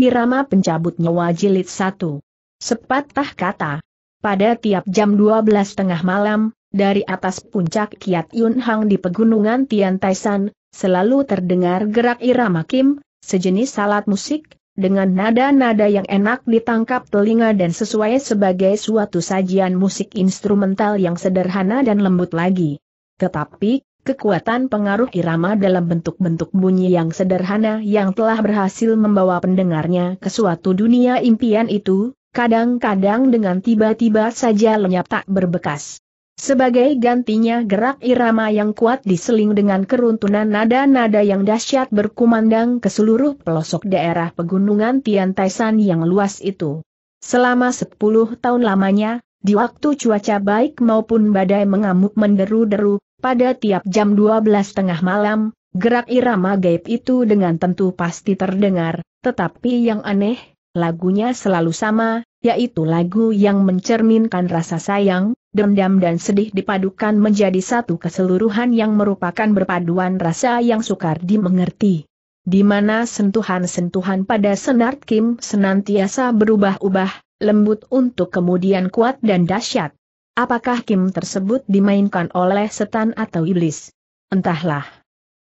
Irama pencabut nyawa jilid 1. Sepatah kata. Pada tiap jam 12 tengah malam, dari atas puncak Kiat Yun Hang di pegunungan Tian Taisan, selalu terdengar gerak irama Kim, sejenis salat musik, dengan nada-nada yang enak ditangkap telinga dan sesuai sebagai suatu sajian musik instrumental yang sederhana dan lembut lagi. Tetapi, Kekuatan pengaruh irama dalam bentuk-bentuk bunyi yang sederhana yang telah berhasil membawa pendengarnya ke suatu dunia impian itu, kadang-kadang dengan tiba-tiba saja lenyap tak berbekas. Sebagai gantinya gerak irama yang kuat diseling dengan keruntunan nada-nada yang dahsyat berkumandang ke seluruh pelosok daerah pegunungan Tiantaisan yang luas itu. Selama 10 tahun lamanya, di waktu cuaca baik maupun badai mengamuk menderu-deru, pada tiap jam 12 tengah malam, gerak irama gaib itu dengan tentu pasti terdengar, tetapi yang aneh, lagunya selalu sama, yaitu lagu yang mencerminkan rasa sayang, dendam dan sedih dipadukan menjadi satu keseluruhan yang merupakan berpaduan rasa yang sukar dimengerti. Di mana sentuhan-sentuhan pada senar Kim senantiasa berubah-ubah, lembut untuk kemudian kuat dan dahsyat. Apakah Kim tersebut dimainkan oleh setan atau iblis? Entahlah.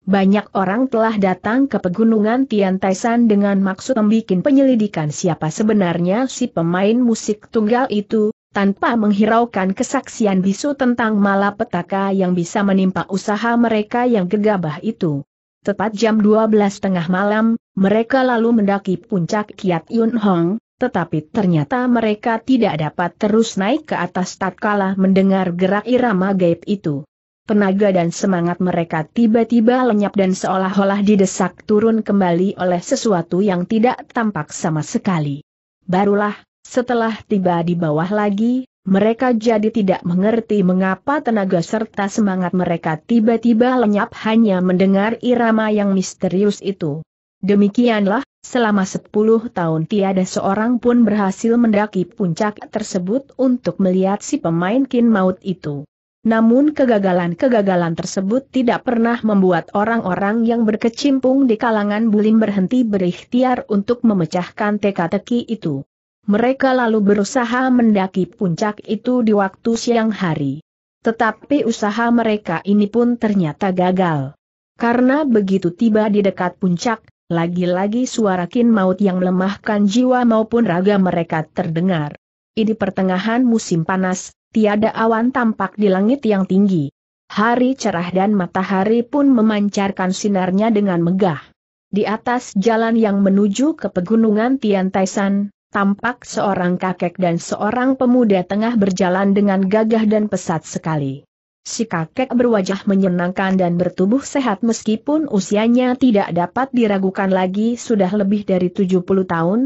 Banyak orang telah datang ke pegunungan Tian Taisan dengan maksud membuat penyelidikan siapa sebenarnya si pemain musik tunggal itu, tanpa menghiraukan kesaksian bisu tentang malapetaka yang bisa menimpa usaha mereka yang gegabah itu. Tepat jam 12 malam, mereka lalu mendaki puncak Kiat Yun Hong, tetapi ternyata mereka tidak dapat terus naik ke atas tatkala mendengar gerak irama gaib itu. Tenaga dan semangat mereka tiba-tiba lenyap dan seolah-olah didesak turun kembali oleh sesuatu yang tidak tampak sama sekali. Barulah, setelah tiba di bawah lagi, mereka jadi tidak mengerti mengapa tenaga serta semangat mereka tiba-tiba lenyap hanya mendengar irama yang misterius itu. Demikianlah, selama 10 tahun tiada seorang pun berhasil mendaki puncak tersebut untuk melihat si pemain kin maut itu. Namun kegagalan-kegagalan tersebut tidak pernah membuat orang-orang yang berkecimpung di kalangan bulim berhenti berikhtiar untuk memecahkan teka-teki itu. Mereka lalu berusaha mendaki puncak itu di waktu siang hari. Tetapi usaha mereka ini pun ternyata gagal. Karena begitu tiba di dekat puncak, lagi-lagi suara kin maut yang melemahkan jiwa maupun raga mereka terdengar. Di pertengahan musim panas, tiada awan tampak di langit yang tinggi. Hari cerah dan matahari pun memancarkan sinarnya dengan megah. Di atas jalan yang menuju ke pegunungan Tian Taisan, tampak seorang kakek dan seorang pemuda tengah berjalan dengan gagah dan pesat sekali. Si kakek berwajah menyenangkan dan bertubuh sehat meskipun usianya tidak dapat diragukan lagi sudah lebih dari 70 tahun.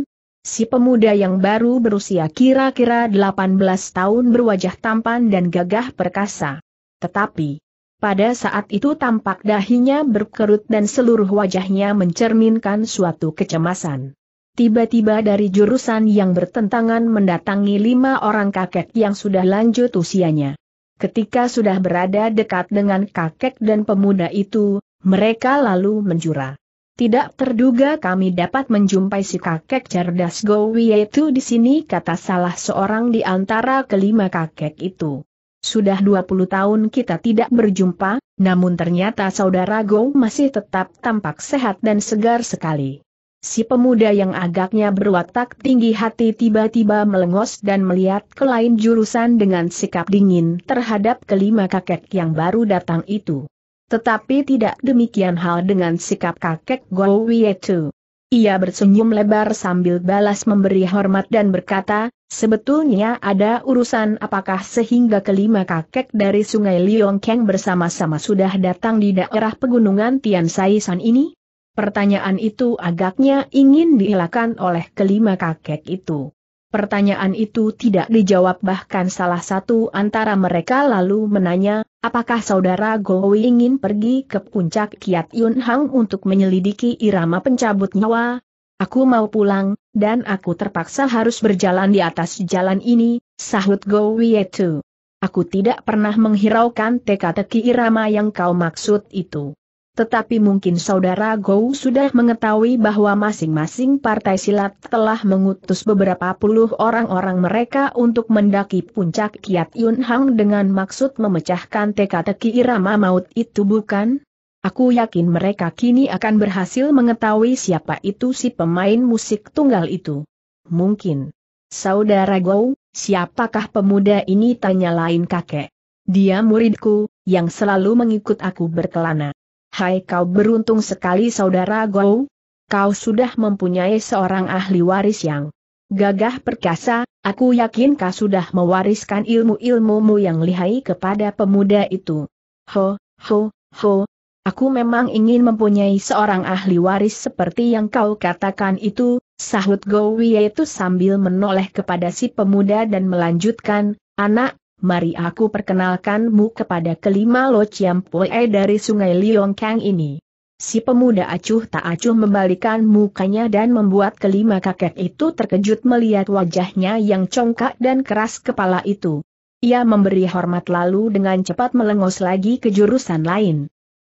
Si pemuda yang baru berusia kira-kira 18 tahun berwajah tampan dan gagah perkasa. Tetapi, pada saat itu tampak dahinya berkerut dan seluruh wajahnya mencerminkan suatu kecemasan. Tiba-tiba dari jurusan yang bertentangan mendatangi lima orang kakek yang sudah lanjut usianya. Ketika sudah berada dekat dengan kakek dan pemuda itu, mereka lalu menjura. Tidak terduga kami dapat menjumpai si kakek cerdas Gowi itu di sini kata salah seorang di antara kelima kakek itu. Sudah 20 tahun kita tidak berjumpa, namun ternyata saudara Go masih tetap tampak sehat dan segar sekali. Si pemuda yang agaknya berwatak tinggi hati tiba-tiba melengos dan melihat ke lain jurusan dengan sikap dingin terhadap kelima kakek yang baru datang itu. Tetapi tidak demikian hal dengan sikap kakek Go Ia bersenyum lebar sambil balas memberi hormat dan berkata, sebetulnya ada urusan apakah sehingga kelima kakek dari sungai Liongkeng bersama-sama sudah datang di daerah pegunungan Tian Saisan ini? Pertanyaan itu agaknya ingin dielakkan oleh kelima kakek itu. Pertanyaan itu tidak dijawab bahkan salah satu antara mereka lalu menanya, apakah saudara Gowi ingin pergi ke puncak Kiat Yun Hang untuk menyelidiki irama pencabut nyawa? Aku mau pulang, dan aku terpaksa harus berjalan di atas jalan ini, sahut Gowi itu. Aku tidak pernah menghiraukan teka-teki irama yang kau maksud itu. Tetapi mungkin saudara Gou sudah mengetahui bahwa masing-masing partai silat telah mengutus beberapa puluh orang-orang mereka untuk mendaki puncak Kiat Yun Hang dengan maksud memecahkan teka-teki irama maut itu bukan? Aku yakin mereka kini akan berhasil mengetahui siapa itu si pemain musik tunggal itu. Mungkin. Saudara Gou, siapakah pemuda ini tanya lain kakek? Dia muridku, yang selalu mengikut aku berkelana. Hai kau beruntung sekali saudara Gou. Kau sudah mempunyai seorang ahli waris yang gagah perkasa, aku yakin kau sudah mewariskan ilmu-ilmumu yang lihai kepada pemuda itu. Ho, ho, ho, aku memang ingin mempunyai seorang ahli waris seperti yang kau katakan itu, sahut Gowie itu sambil menoleh kepada si pemuda dan melanjutkan, anak, mari aku perkenalkanmu kepada kelima Lo Chiam dari sungai Liongkang ini. Si pemuda acuh tak acuh membalikan mukanya dan membuat kelima kakek itu terkejut melihat wajahnya yang congkak dan keras kepala itu. Ia memberi hormat lalu dengan cepat melengos lagi ke jurusan lain.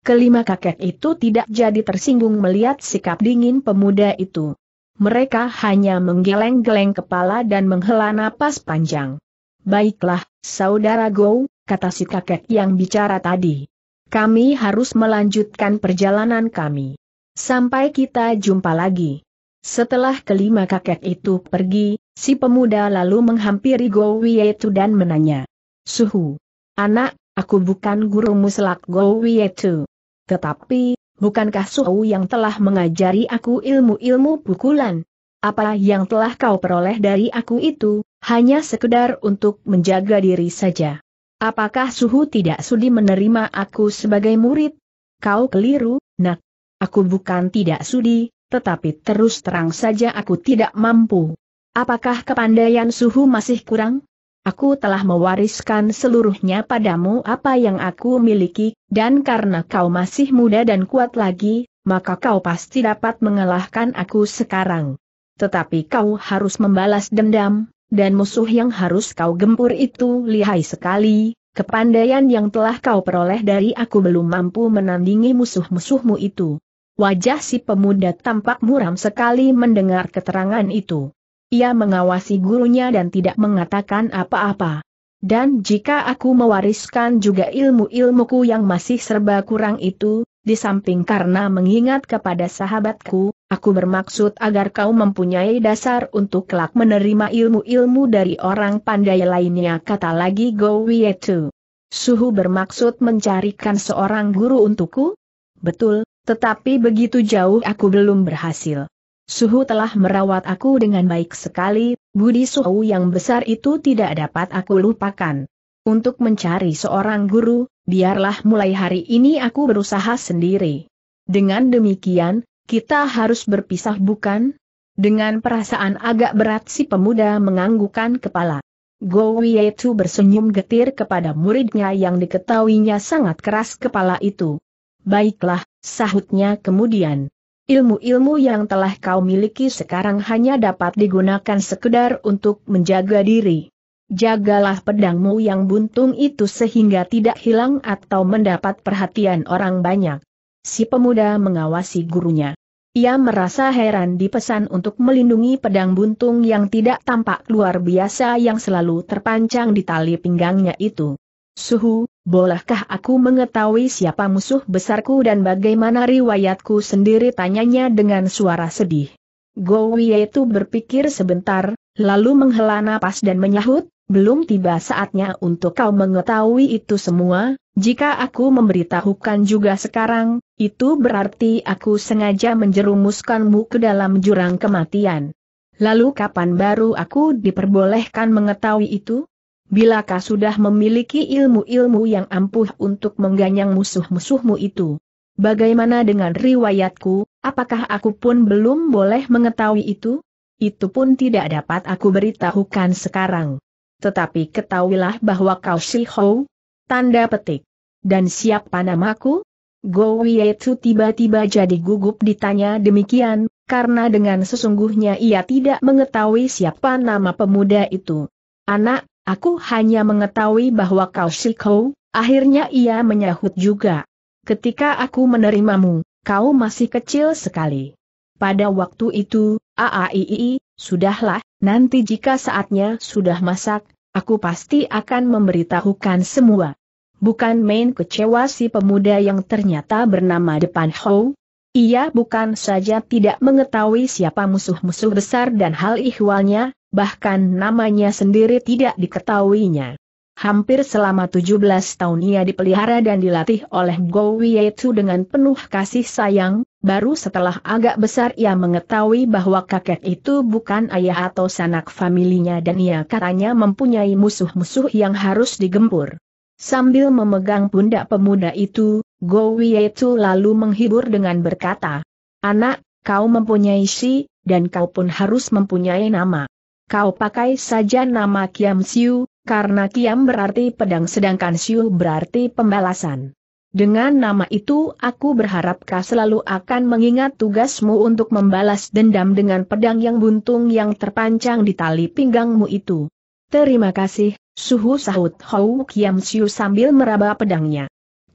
Kelima kakek itu tidak jadi tersinggung melihat sikap dingin pemuda itu. Mereka hanya menggeleng-geleng kepala dan menghela napas panjang. Baiklah, Saudara Go, kata si kakek yang bicara tadi. Kami harus melanjutkan perjalanan kami. Sampai kita jumpa lagi. Setelah kelima kakek itu pergi, si pemuda lalu menghampiri Go Wietu dan menanya. Suhu. Anak, aku bukan gurumu selak Go Wietu. Tetapi, bukankah Suhu yang telah mengajari aku ilmu-ilmu pukulan? Apa yang telah kau peroleh dari aku itu, hanya sekedar untuk menjaga diri saja. Apakah suhu tidak sudi menerima aku sebagai murid? Kau keliru, nak. Aku bukan tidak sudi, tetapi terus terang saja aku tidak mampu. Apakah kepandaian suhu masih kurang? Aku telah mewariskan seluruhnya padamu apa yang aku miliki, dan karena kau masih muda dan kuat lagi, maka kau pasti dapat mengalahkan aku sekarang. Tetapi kau harus membalas dendam, dan musuh yang harus kau gempur itu lihai sekali, kepandaian yang telah kau peroleh dari aku belum mampu menandingi musuh-musuhmu itu. Wajah si pemuda tampak muram sekali mendengar keterangan itu. Ia mengawasi gurunya dan tidak mengatakan apa-apa. Dan jika aku mewariskan juga ilmu-ilmuku yang masih serba kurang itu, di samping karena mengingat kepada sahabatku, Aku bermaksud agar kau mempunyai dasar untuk kelak menerima ilmu-ilmu dari orang pandai lainnya kata lagi Go Wietu. Suhu bermaksud mencarikan seorang guru untukku? Betul, tetapi begitu jauh aku belum berhasil. Suhu telah merawat aku dengan baik sekali, budi Suhu yang besar itu tidak dapat aku lupakan. Untuk mencari seorang guru, biarlah mulai hari ini aku berusaha sendiri. Dengan demikian, kita harus berpisah bukan? Dengan perasaan agak berat si pemuda menganggukan kepala. Go Wietu bersenyum getir kepada muridnya yang diketahuinya sangat keras kepala itu. Baiklah, sahutnya kemudian. Ilmu-ilmu yang telah kau miliki sekarang hanya dapat digunakan sekedar untuk menjaga diri. Jagalah pedangmu yang buntung itu sehingga tidak hilang atau mendapat perhatian orang banyak si pemuda mengawasi gurunya. Ia merasa heran di pesan untuk melindungi pedang buntung yang tidak tampak luar biasa yang selalu terpancang di tali pinggangnya itu. Suhu, bolehkah aku mengetahui siapa musuh besarku dan bagaimana riwayatku sendiri tanyanya dengan suara sedih. Gowie itu berpikir sebentar, lalu menghela napas dan menyahut, belum tiba saatnya untuk kau mengetahui itu semua, jika aku memberitahukan juga sekarang, itu berarti aku sengaja menjerumuskanmu ke dalam jurang kematian. Lalu kapan baru aku diperbolehkan mengetahui itu? Bilakah sudah memiliki ilmu-ilmu yang ampuh untuk mengganyang musuh-musuhmu itu? Bagaimana dengan riwayatku, apakah aku pun belum boleh mengetahui itu? Itu pun tidak dapat aku beritahukan sekarang. Tetapi ketahuilah bahwa kau Shihou, tanda petik. Dan siapa namaku? Go Wietsu tiba-tiba jadi gugup ditanya demikian, karena dengan sesungguhnya ia tidak mengetahui siapa nama pemuda itu. Anak, aku hanya mengetahui bahwa kau Shiko, akhirnya ia menyahut juga. Ketika aku menerimamu, kau masih kecil sekali. Pada waktu itu, AAII, sudahlah, nanti jika saatnya sudah masak, aku pasti akan memberitahukan semua. Bukan main kecewa si pemuda yang ternyata bernama depan Ho. Ia bukan saja tidak mengetahui siapa musuh-musuh besar dan hal ihwalnya, bahkan namanya sendiri tidak diketahuinya. Hampir selama 17 tahun ia dipelihara dan dilatih oleh Go Wietu dengan penuh kasih sayang, baru setelah agak besar ia mengetahui bahwa kakek itu bukan ayah atau sanak familinya dan ia katanya mempunyai musuh-musuh yang harus digempur. Sambil memegang pundak pemuda itu, Go Wietu lalu menghibur dengan berkata, Anak, kau mempunyai si, dan kau pun harus mempunyai nama. Kau pakai saja nama Kiam Siu, karena Kiam berarti pedang sedangkan Siu berarti pembalasan. Dengan nama itu aku berharap kau selalu akan mengingat tugasmu untuk membalas dendam dengan pedang yang buntung yang terpancang di tali pinggangmu itu. Terima kasih, Suhu sahut Hou Kiam Siu sambil meraba pedangnya.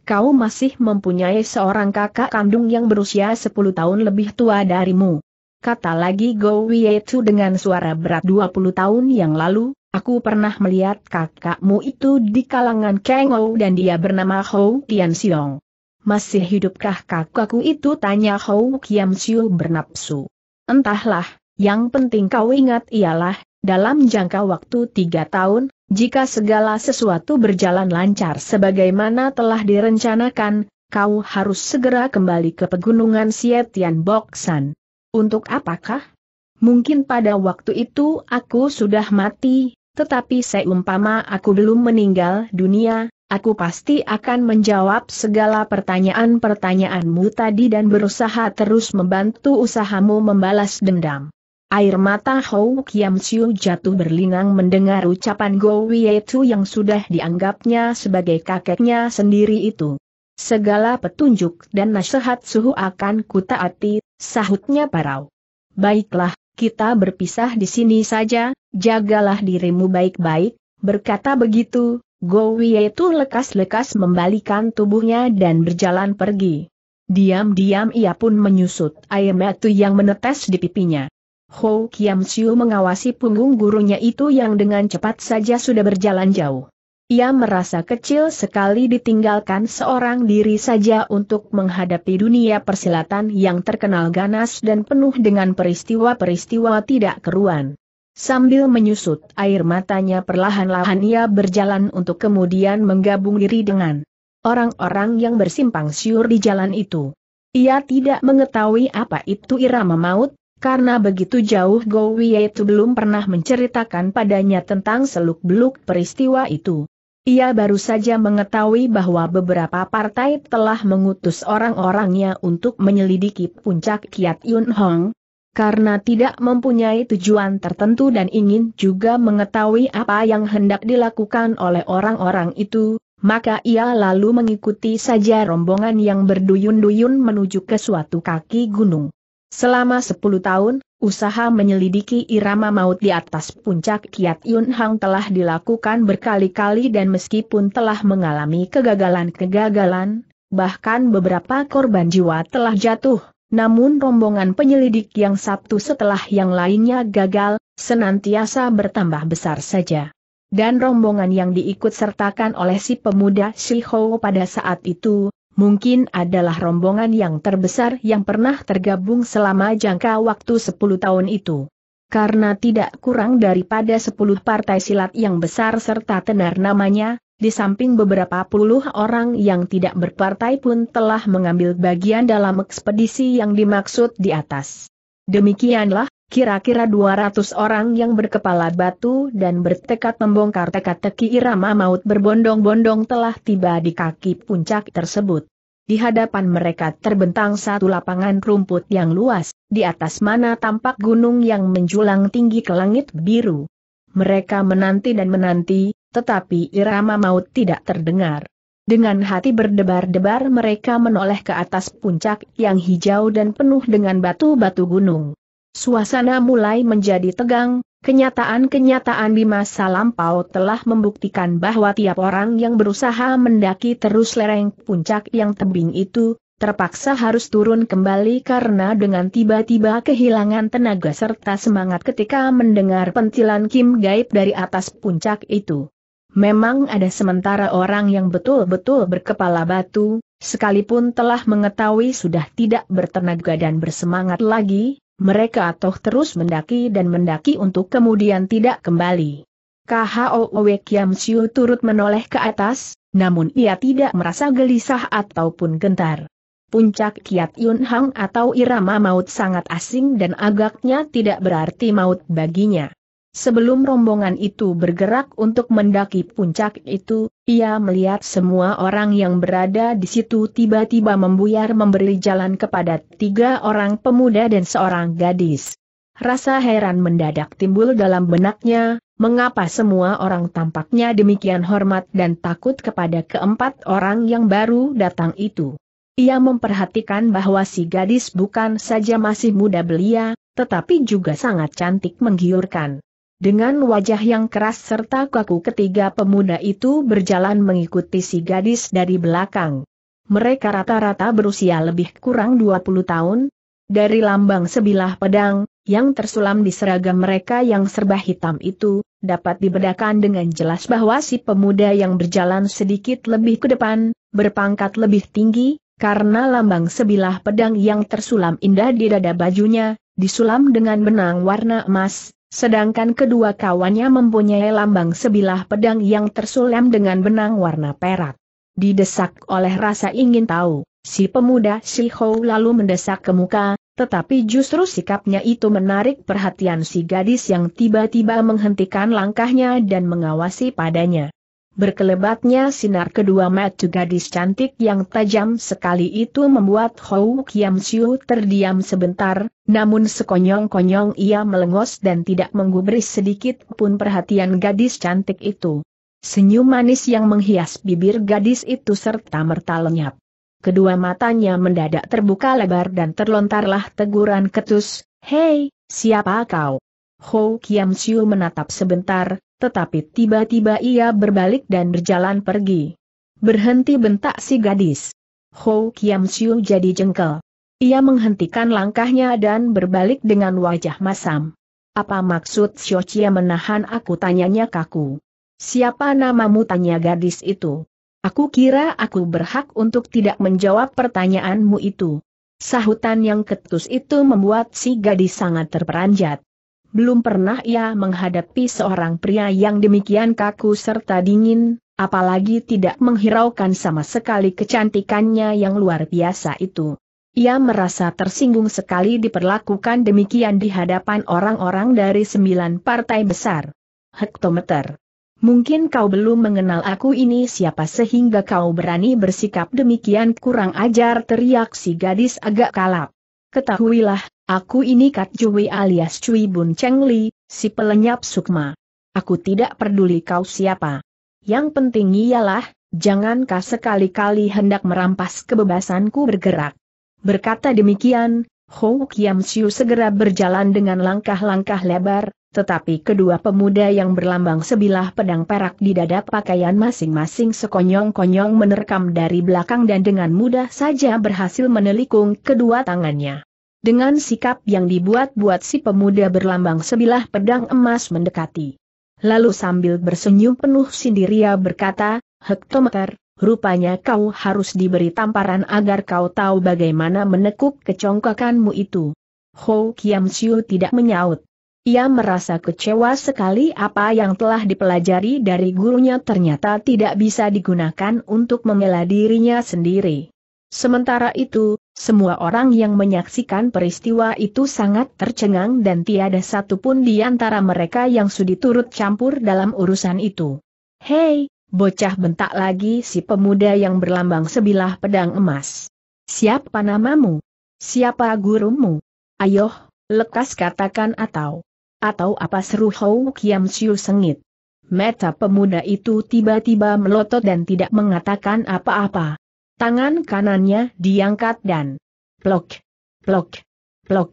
Kau masih mempunyai seorang kakak kandung yang berusia 10 tahun lebih tua darimu. Kata lagi Go Wietu dengan suara berat 20 tahun yang lalu, aku pernah melihat kakakmu itu di kalangan Kang Ou dan dia bernama Hou Kian Siong. Masih hidupkah kakakku itu tanya Hou Kiam Siu bernapsu. Entahlah, yang penting kau ingat ialah, dalam jangka waktu tiga tahun, jika segala sesuatu berjalan lancar sebagaimana telah direncanakan, kau harus segera kembali ke pegunungan Sietian Boksan. Untuk apakah? Mungkin pada waktu itu aku sudah mati, tetapi seumpama aku belum meninggal dunia, aku pasti akan menjawab segala pertanyaan-pertanyaanmu tadi dan berusaha terus membantu usahamu membalas dendam. Air mata Hou Kiam Siu jatuh berlinang mendengar ucapan Go Wietu yang sudah dianggapnya sebagai kakeknya sendiri itu. Segala petunjuk dan nasihat suhu akan kutaati, sahutnya parau. Baiklah, kita berpisah di sini saja, jagalah dirimu baik-baik, berkata begitu, Go Wietu lekas-lekas membalikan tubuhnya dan berjalan pergi. Diam-diam ia pun menyusut air mata yang menetes di pipinya. Ho Kiam Siu mengawasi punggung gurunya itu yang dengan cepat saja sudah berjalan jauh. Ia merasa kecil sekali ditinggalkan seorang diri saja untuk menghadapi dunia persilatan yang terkenal ganas dan penuh dengan peristiwa-peristiwa tidak keruan. Sambil menyusut air matanya perlahan-lahan ia berjalan untuk kemudian menggabung diri dengan orang-orang yang bersimpang siur di jalan itu. Ia tidak mengetahui apa itu irama maut, karena begitu jauh Go itu belum pernah menceritakan padanya tentang seluk-beluk peristiwa itu. Ia baru saja mengetahui bahwa beberapa partai telah mengutus orang-orangnya untuk menyelidiki puncak Kiat Yun Hong, karena tidak mempunyai tujuan tertentu dan ingin juga mengetahui apa yang hendak dilakukan oleh orang-orang itu, maka ia lalu mengikuti saja rombongan yang berduyun-duyun menuju ke suatu kaki gunung. Selama 10 tahun, usaha menyelidiki irama maut di atas puncak Kiat Yun Hang telah dilakukan berkali-kali dan meskipun telah mengalami kegagalan-kegagalan, bahkan beberapa korban jiwa telah jatuh, namun rombongan penyelidik yang satu setelah yang lainnya gagal, senantiasa bertambah besar saja. Dan rombongan yang diikut sertakan oleh si pemuda Shihou pada saat itu, mungkin adalah rombongan yang terbesar yang pernah tergabung selama jangka waktu 10 tahun itu. Karena tidak kurang daripada 10 partai silat yang besar serta tenar namanya, di samping beberapa puluh orang yang tidak berpartai pun telah mengambil bagian dalam ekspedisi yang dimaksud di atas. Demikianlah, kira-kira 200 orang yang berkepala batu dan bertekad membongkar teka-teki irama maut berbondong-bondong telah tiba di kaki puncak tersebut. Di hadapan mereka terbentang satu lapangan rumput yang luas, di atas mana tampak gunung yang menjulang tinggi ke langit biru. Mereka menanti dan menanti, tetapi irama maut tidak terdengar. Dengan hati berdebar-debar mereka menoleh ke atas puncak yang hijau dan penuh dengan batu-batu gunung. Suasana mulai menjadi tegang, kenyataan-kenyataan di masa lampau telah membuktikan bahwa tiap orang yang berusaha mendaki terus lereng puncak yang tebing itu, terpaksa harus turun kembali karena dengan tiba-tiba kehilangan tenaga serta semangat ketika mendengar pentilan Kim gaib dari atas puncak itu. Memang ada sementara orang yang betul-betul berkepala batu, sekalipun telah mengetahui sudah tidak bertenaga dan bersemangat lagi, mereka toh terus mendaki dan mendaki untuk kemudian tidak kembali. KHOW Kiam Siu turut menoleh ke atas, namun ia tidak merasa gelisah ataupun gentar. Puncak Kiat Yun Hang atau irama maut sangat asing dan agaknya tidak berarti maut baginya. Sebelum rombongan itu bergerak untuk mendaki puncak itu, ia melihat semua orang yang berada di situ tiba-tiba membuyar memberi jalan kepada tiga orang pemuda dan seorang gadis. Rasa heran mendadak timbul dalam benaknya, mengapa semua orang tampaknya demikian hormat dan takut kepada keempat orang yang baru datang itu. Ia memperhatikan bahwa si gadis bukan saja masih muda belia, tetapi juga sangat cantik menggiurkan. Dengan wajah yang keras serta kaku ketiga pemuda itu berjalan mengikuti si gadis dari belakang. Mereka rata-rata berusia lebih kurang 20 tahun, dari lambang sebilah pedang, yang tersulam di seragam mereka yang serba hitam itu, dapat dibedakan dengan jelas bahwa si pemuda yang berjalan sedikit lebih ke depan, berpangkat lebih tinggi, karena lambang sebilah pedang yang tersulam indah di dada bajunya, disulam dengan benang warna emas, Sedangkan kedua kawannya mempunyai lambang sebilah pedang yang tersulam dengan benang warna perak. Didesak oleh rasa ingin tahu, si pemuda Si Hou lalu mendesak ke muka, tetapi justru sikapnya itu menarik perhatian si gadis yang tiba-tiba menghentikan langkahnya dan mengawasi padanya. Berkelebatnya sinar kedua mata gadis cantik yang tajam sekali itu membuat Hou Kiam Siu terdiam sebentar, namun sekonyong-konyong ia melengos dan tidak menggubris sedikit pun perhatian gadis cantik itu. Senyum manis yang menghias bibir gadis itu serta merta lenyap. Kedua matanya mendadak terbuka lebar dan terlontarlah teguran ketus, Hei, siapa kau? Hou Kiam Siu menatap sebentar, tetapi tiba-tiba ia berbalik dan berjalan pergi. Berhenti bentak si gadis. Ho Kiam Siu jadi jengkel. Ia menghentikan langkahnya dan berbalik dengan wajah masam. Apa maksud Chia menahan aku tanyanya kaku. Siapa namamu tanya gadis itu? Aku kira aku berhak untuk tidak menjawab pertanyaanmu itu. Sahutan yang ketus itu membuat si gadis sangat terperanjat belum pernah ia menghadapi seorang pria yang demikian kaku serta dingin, apalagi tidak menghiraukan sama sekali kecantikannya yang luar biasa itu. Ia merasa tersinggung sekali diperlakukan demikian di hadapan orang-orang dari sembilan partai besar. Hektometer. Mungkin kau belum mengenal aku ini siapa sehingga kau berani bersikap demikian kurang ajar teriak si gadis agak kalap. Ketahuilah, Aku ini Kat Jui alias Cui Bun Cheng Li, si pelenyap sukma. Aku tidak peduli kau siapa. Yang penting ialah, jangankah sekali-kali hendak merampas kebebasanku bergerak. Berkata demikian, Hou Kiam Siu segera berjalan dengan langkah-langkah lebar, tetapi kedua pemuda yang berlambang sebilah pedang perak di dada pakaian masing-masing sekonyong-konyong menerkam dari belakang dan dengan mudah saja berhasil menelikung kedua tangannya. Dengan sikap yang dibuat-buat si pemuda berlambang sebilah pedang emas mendekati. Lalu sambil bersenyum penuh sindiria berkata, Hektometer, rupanya kau harus diberi tamparan agar kau tahu bagaimana menekuk kecongkakanmu itu. Ho Kiam Siu tidak menyaut. Ia merasa kecewa sekali apa yang telah dipelajari dari gurunya ternyata tidak bisa digunakan untuk mengelah dirinya sendiri. Sementara itu, semua orang yang menyaksikan peristiwa itu sangat tercengang dan tiada satupun di antara mereka yang sudi turut campur dalam urusan itu. Hei, bocah bentak lagi si pemuda yang berlambang sebilah pedang emas. Siapa namamu? Siapa gurumu? Ayo, lekas katakan atau. Atau apa seru Hou Kiam Siu sengit. Meta pemuda itu tiba-tiba melotot dan tidak mengatakan apa-apa. Tangan kanannya diangkat dan plok, plok, plok.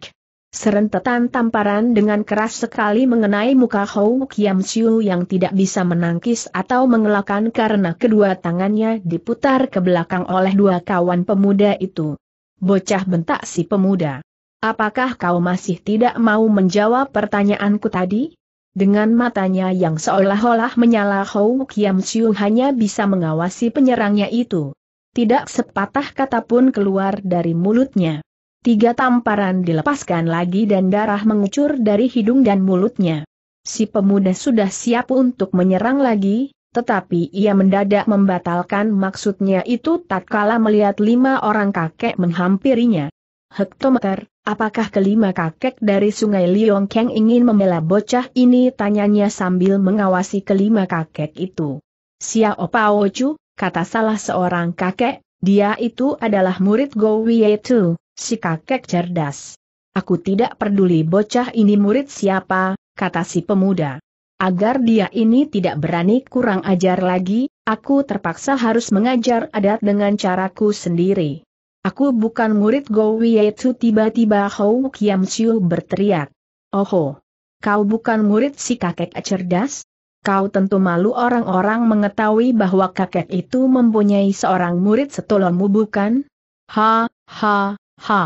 Serentetan tamparan dengan keras sekali mengenai muka Hou Kiam Siu yang tidak bisa menangkis atau mengelakkan karena kedua tangannya diputar ke belakang oleh dua kawan pemuda itu. Bocah bentak si pemuda. Apakah kau masih tidak mau menjawab pertanyaanku tadi? Dengan matanya yang seolah-olah menyala Hou Kiam Siu hanya bisa mengawasi penyerangnya itu. Tidak sepatah kata pun keluar dari mulutnya. Tiga tamparan dilepaskan lagi dan darah mengucur dari hidung dan mulutnya. Si pemuda sudah siap untuk menyerang lagi, tetapi ia mendadak membatalkan maksudnya itu tatkala melihat lima orang kakek menghampirinya. Hektometer, apakah kelima kakek dari sungai Liongkeng ingin membela bocah ini tanyanya sambil mengawasi kelima kakek itu. Siapa Pao Chu, kata salah seorang kakek, dia itu adalah murid Go Wietu, si kakek cerdas. Aku tidak peduli bocah ini murid siapa, kata si pemuda. Agar dia ini tidak berani kurang ajar lagi, aku terpaksa harus mengajar adat dengan caraku sendiri. Aku bukan murid Go Wietu tiba-tiba Hou Kiam Siu berteriak. Oho! Kau bukan murid si kakek cerdas? Kau tentu malu orang-orang mengetahui bahwa kakek itu mempunyai seorang murid setolonmu bukan? Ha, ha, ha.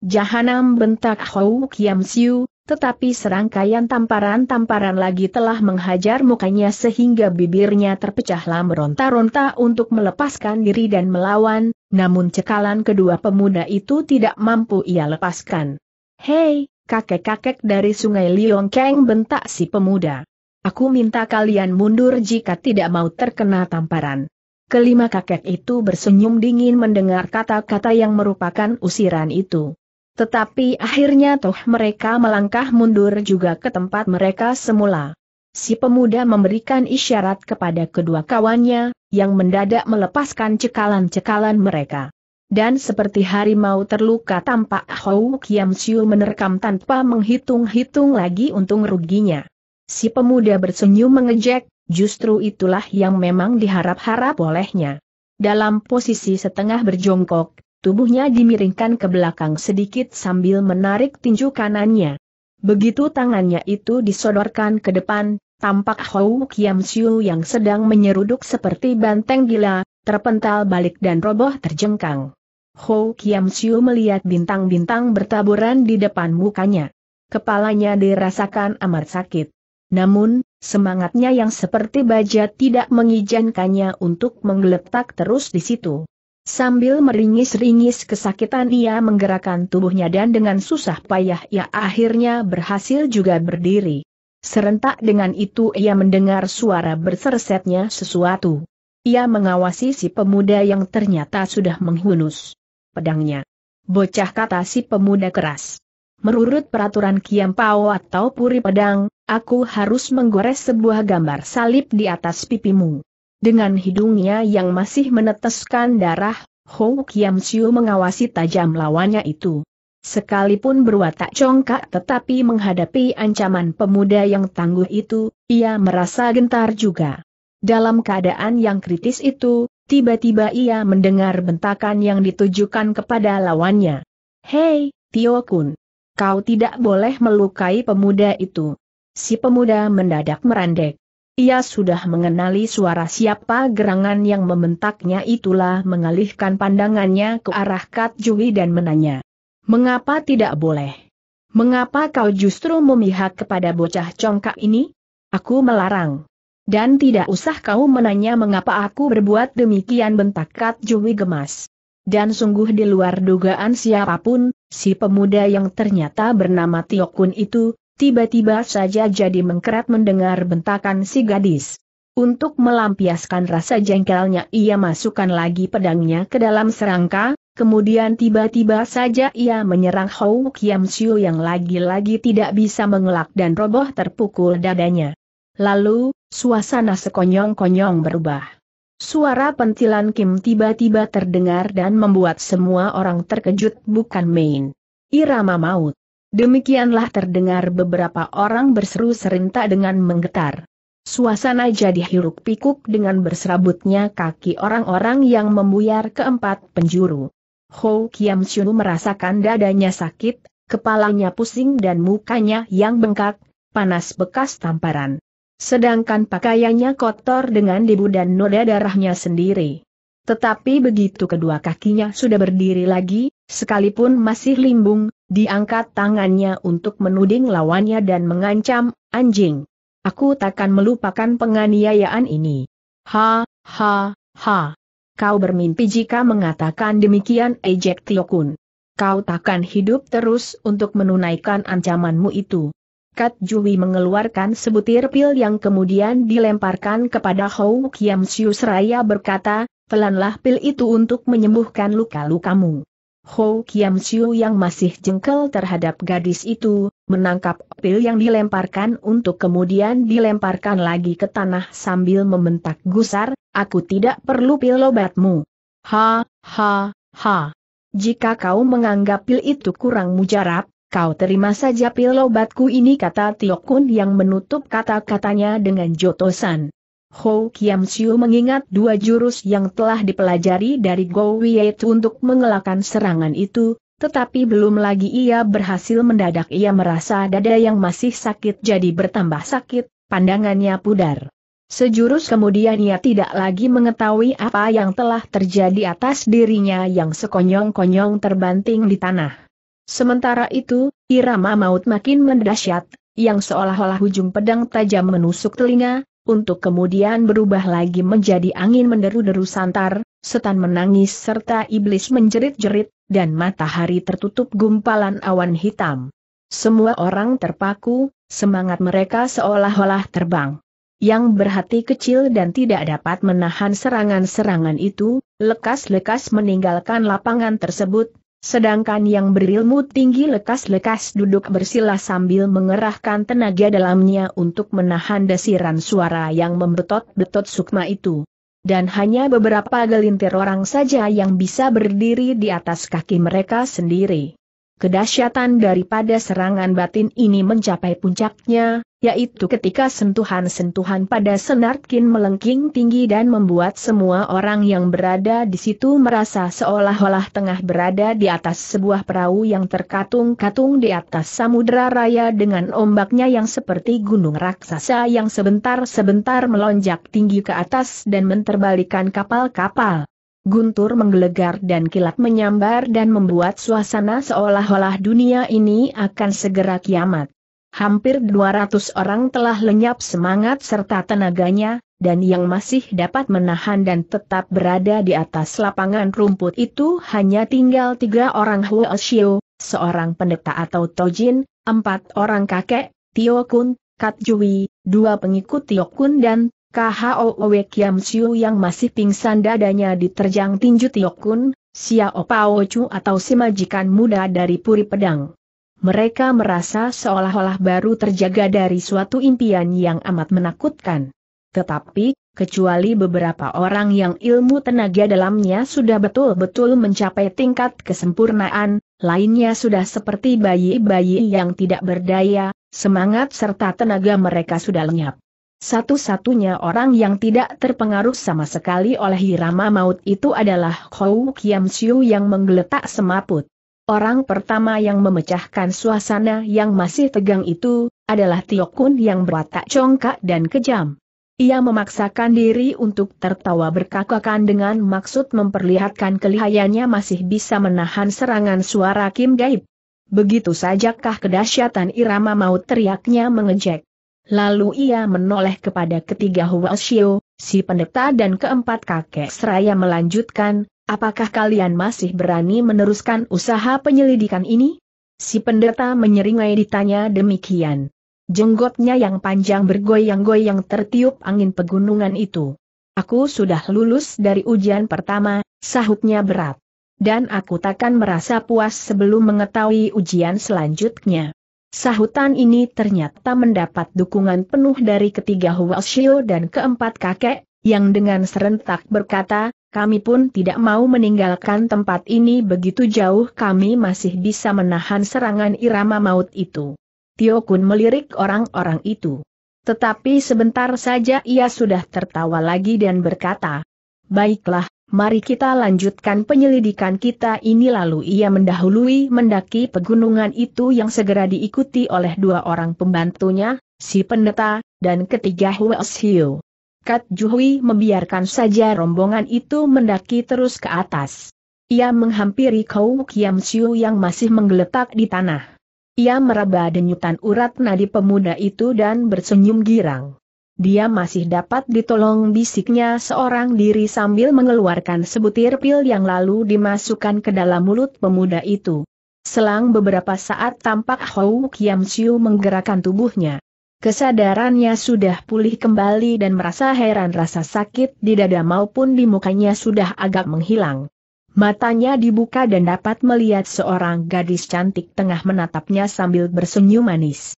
Jahanam bentak Hou Kiam Siu, tetapi serangkaian tamparan-tamparan lagi telah menghajar mukanya sehingga bibirnya terpecahlah meronta-ronta untuk melepaskan diri dan melawan, namun cekalan kedua pemuda itu tidak mampu ia lepaskan. Hei, kakek-kakek dari sungai Liongkeng bentak si pemuda. Aku minta kalian mundur jika tidak mau terkena tamparan. Kelima kakek itu bersenyum dingin mendengar kata-kata yang merupakan usiran itu. Tetapi akhirnya toh mereka melangkah mundur juga ke tempat mereka semula. Si pemuda memberikan isyarat kepada kedua kawannya, yang mendadak melepaskan cekalan-cekalan mereka. Dan seperti harimau terluka tampak Hou Kiam Siu menerkam tanpa menghitung-hitung lagi untung ruginya. Si pemuda bersenyum mengejek, justru itulah yang memang diharap-harap olehnya. Dalam posisi setengah berjongkok, tubuhnya dimiringkan ke belakang sedikit sambil menarik tinju kanannya. Begitu tangannya itu disodorkan ke depan, tampak Hou Kiam Siu yang sedang menyeruduk seperti banteng gila, terpental balik dan roboh terjengkang. Hou Kiam Siu melihat bintang-bintang bertaburan di depan mukanya. Kepalanya dirasakan amat sakit. Namun, semangatnya yang seperti baja tidak mengizinkannya untuk menggeletak terus di situ. Sambil meringis-ringis kesakitan ia menggerakkan tubuhnya dan dengan susah payah ia akhirnya berhasil juga berdiri. Serentak dengan itu ia mendengar suara bersersetnya sesuatu. Ia mengawasi si pemuda yang ternyata sudah menghunus pedangnya. Bocah kata si pemuda keras. Menurut peraturan Kiam Pao atau Puri Pedang, aku harus menggores sebuah gambar salib di atas pipimu. Dengan hidungnya yang masih meneteskan darah, Hou Kiam Siu mengawasi tajam lawannya itu. Sekalipun berwatak congkak tetapi menghadapi ancaman pemuda yang tangguh itu, ia merasa gentar juga. Dalam keadaan yang kritis itu, tiba-tiba ia mendengar bentakan yang ditujukan kepada lawannya. Hei, Tio Kun! Kau tidak boleh melukai pemuda itu. Si pemuda mendadak merandek. Ia sudah mengenali suara siapa gerangan yang membentaknya itulah mengalihkan pandangannya ke arah Kat dan menanya. Mengapa tidak boleh? Mengapa kau justru memihak kepada bocah congkak ini? Aku melarang. Dan tidak usah kau menanya mengapa aku berbuat demikian bentak Kat gemas. Dan sungguh di luar dugaan siapapun, Si pemuda yang ternyata bernama Tiokun itu, tiba-tiba saja jadi mengkerat mendengar bentakan si gadis. Untuk melampiaskan rasa jengkelnya ia masukkan lagi pedangnya ke dalam serangka, kemudian tiba-tiba saja ia menyerang Hou Kiam Siu yang lagi-lagi tidak bisa mengelak dan roboh terpukul dadanya. Lalu, suasana sekonyong-konyong berubah. Suara pentilan Kim tiba-tiba terdengar dan membuat semua orang terkejut bukan main. Irama maut. Demikianlah terdengar beberapa orang berseru serentak dengan menggetar. Suasana jadi hiruk pikuk dengan berserabutnya kaki orang-orang yang membuyar keempat penjuru. Ho Kiam Chiu merasakan dadanya sakit, kepalanya pusing dan mukanya yang bengkak, panas bekas tamparan sedangkan pakaiannya kotor dengan debu dan noda darahnya sendiri. Tetapi begitu kedua kakinya sudah berdiri lagi, sekalipun masih limbung, diangkat tangannya untuk menuding lawannya dan mengancam, anjing. Aku takkan melupakan penganiayaan ini. Ha, ha, ha. Kau bermimpi jika mengatakan demikian ejek Tiokun. Kau takkan hidup terus untuk menunaikan ancamanmu itu. Kat Jui mengeluarkan sebutir pil yang kemudian dilemparkan kepada Hou Kiam Siu seraya berkata, telanlah pil itu untuk menyembuhkan luka-lukamu. Hou Kiam Siu yang masih jengkel terhadap gadis itu, menangkap pil yang dilemparkan untuk kemudian dilemparkan lagi ke tanah sambil membentak gusar, aku tidak perlu pil obatmu. Ha, ha, ha. Jika kau menganggap pil itu kurang mujarab, Kau terima saja pil obatku ini kata Tio Kun yang menutup kata-katanya dengan jotosan. Ho Kiam Siu mengingat dua jurus yang telah dipelajari dari Go Wiet untuk mengelakkan serangan itu, tetapi belum lagi ia berhasil mendadak ia merasa dada yang masih sakit jadi bertambah sakit, pandangannya pudar. Sejurus kemudian ia tidak lagi mengetahui apa yang telah terjadi atas dirinya yang sekonyong-konyong terbanting di tanah. Sementara itu, irama maut makin mendasyat, yang seolah-olah ujung pedang tajam menusuk telinga, untuk kemudian berubah lagi menjadi angin menderu-deru santar, setan menangis serta iblis menjerit-jerit, dan matahari tertutup gumpalan awan hitam. Semua orang terpaku, semangat mereka seolah-olah terbang. Yang berhati kecil dan tidak dapat menahan serangan-serangan itu, lekas-lekas meninggalkan lapangan tersebut, Sedangkan yang berilmu tinggi lekas-lekas duduk bersila sambil mengerahkan tenaga dalamnya untuk menahan desiran suara yang membetot-betot sukma itu. Dan hanya beberapa gelintir orang saja yang bisa berdiri di atas kaki mereka sendiri. Kedahsyatan daripada serangan batin ini mencapai puncaknya, yaitu ketika sentuhan-sentuhan pada senarkin melengking tinggi dan membuat semua orang yang berada di situ merasa seolah-olah tengah berada di atas sebuah perahu yang terkatung-katung di atas samudera raya dengan ombaknya yang seperti gunung raksasa yang sebentar-sebentar melonjak tinggi ke atas dan menterbalikan kapal-kapal. Guntur menggelegar dan kilat menyambar dan membuat suasana seolah-olah dunia ini akan segera kiamat. Hampir 200 orang telah lenyap semangat serta tenaganya, dan yang masih dapat menahan dan tetap berada di atas lapangan rumput itu hanya tinggal tiga orang Huo Xiu, seorang pendeta atau Tojin, empat orang kakek, Tio Kun, Kat Jui, dua pengikut Tio Kun dan KHOW Kiam Siu yang masih pingsan dadanya diterjang tinju Tiokun, Xiao Pao Chu atau si majikan muda dari Puri Pedang. Mereka merasa seolah-olah baru terjaga dari suatu impian yang amat menakutkan. Tetapi, kecuali beberapa orang yang ilmu tenaga dalamnya sudah betul-betul mencapai tingkat kesempurnaan, lainnya sudah seperti bayi-bayi yang tidak berdaya, semangat serta tenaga mereka sudah lenyap. Satu-satunya orang yang tidak terpengaruh sama sekali oleh irama maut itu adalah Kou Kiam Siu yang menggeletak semaput. Orang pertama yang memecahkan suasana yang masih tegang itu, adalah Tio Kun yang berwatak congkak dan kejam. Ia memaksakan diri untuk tertawa berkakakan dengan maksud memperlihatkan kelihayannya masih bisa menahan serangan suara Kim Gaib. Begitu sajakah kedahsyatan irama maut teriaknya mengejek. Lalu ia menoleh kepada ketiga Huasio, si pendeta dan keempat kakek seraya melanjutkan, apakah kalian masih berani meneruskan usaha penyelidikan ini? Si pendeta menyeringai ditanya demikian. Jenggotnya yang panjang bergoyang-goyang tertiup angin pegunungan itu. Aku sudah lulus dari ujian pertama, sahutnya berat. Dan aku takkan merasa puas sebelum mengetahui ujian selanjutnya. Sahutan ini ternyata mendapat dukungan penuh dari ketiga Huashio dan keempat kakek, yang dengan serentak berkata, kami pun tidak mau meninggalkan tempat ini begitu jauh kami masih bisa menahan serangan irama maut itu. Tio Kun melirik orang-orang itu. Tetapi sebentar saja ia sudah tertawa lagi dan berkata, Baiklah, mari kita lanjutkan penyelidikan kita ini lalu ia mendahului mendaki pegunungan itu yang segera diikuti oleh dua orang pembantunya, si pendeta, dan ketiga Huas Hiu. Kat Juhui membiarkan saja rombongan itu mendaki terus ke atas. Ia menghampiri Kau Kiam Siu yang masih menggeletak di tanah. Ia meraba denyutan urat nadi pemuda itu dan bersenyum girang. Dia masih dapat ditolong bisiknya seorang diri sambil mengeluarkan sebutir pil yang lalu dimasukkan ke dalam mulut pemuda itu. Selang beberapa saat tampak Hou Kiam Siu menggerakkan tubuhnya. Kesadarannya sudah pulih kembali dan merasa heran rasa sakit di dada maupun di mukanya sudah agak menghilang. Matanya dibuka dan dapat melihat seorang gadis cantik tengah menatapnya sambil bersenyum manis.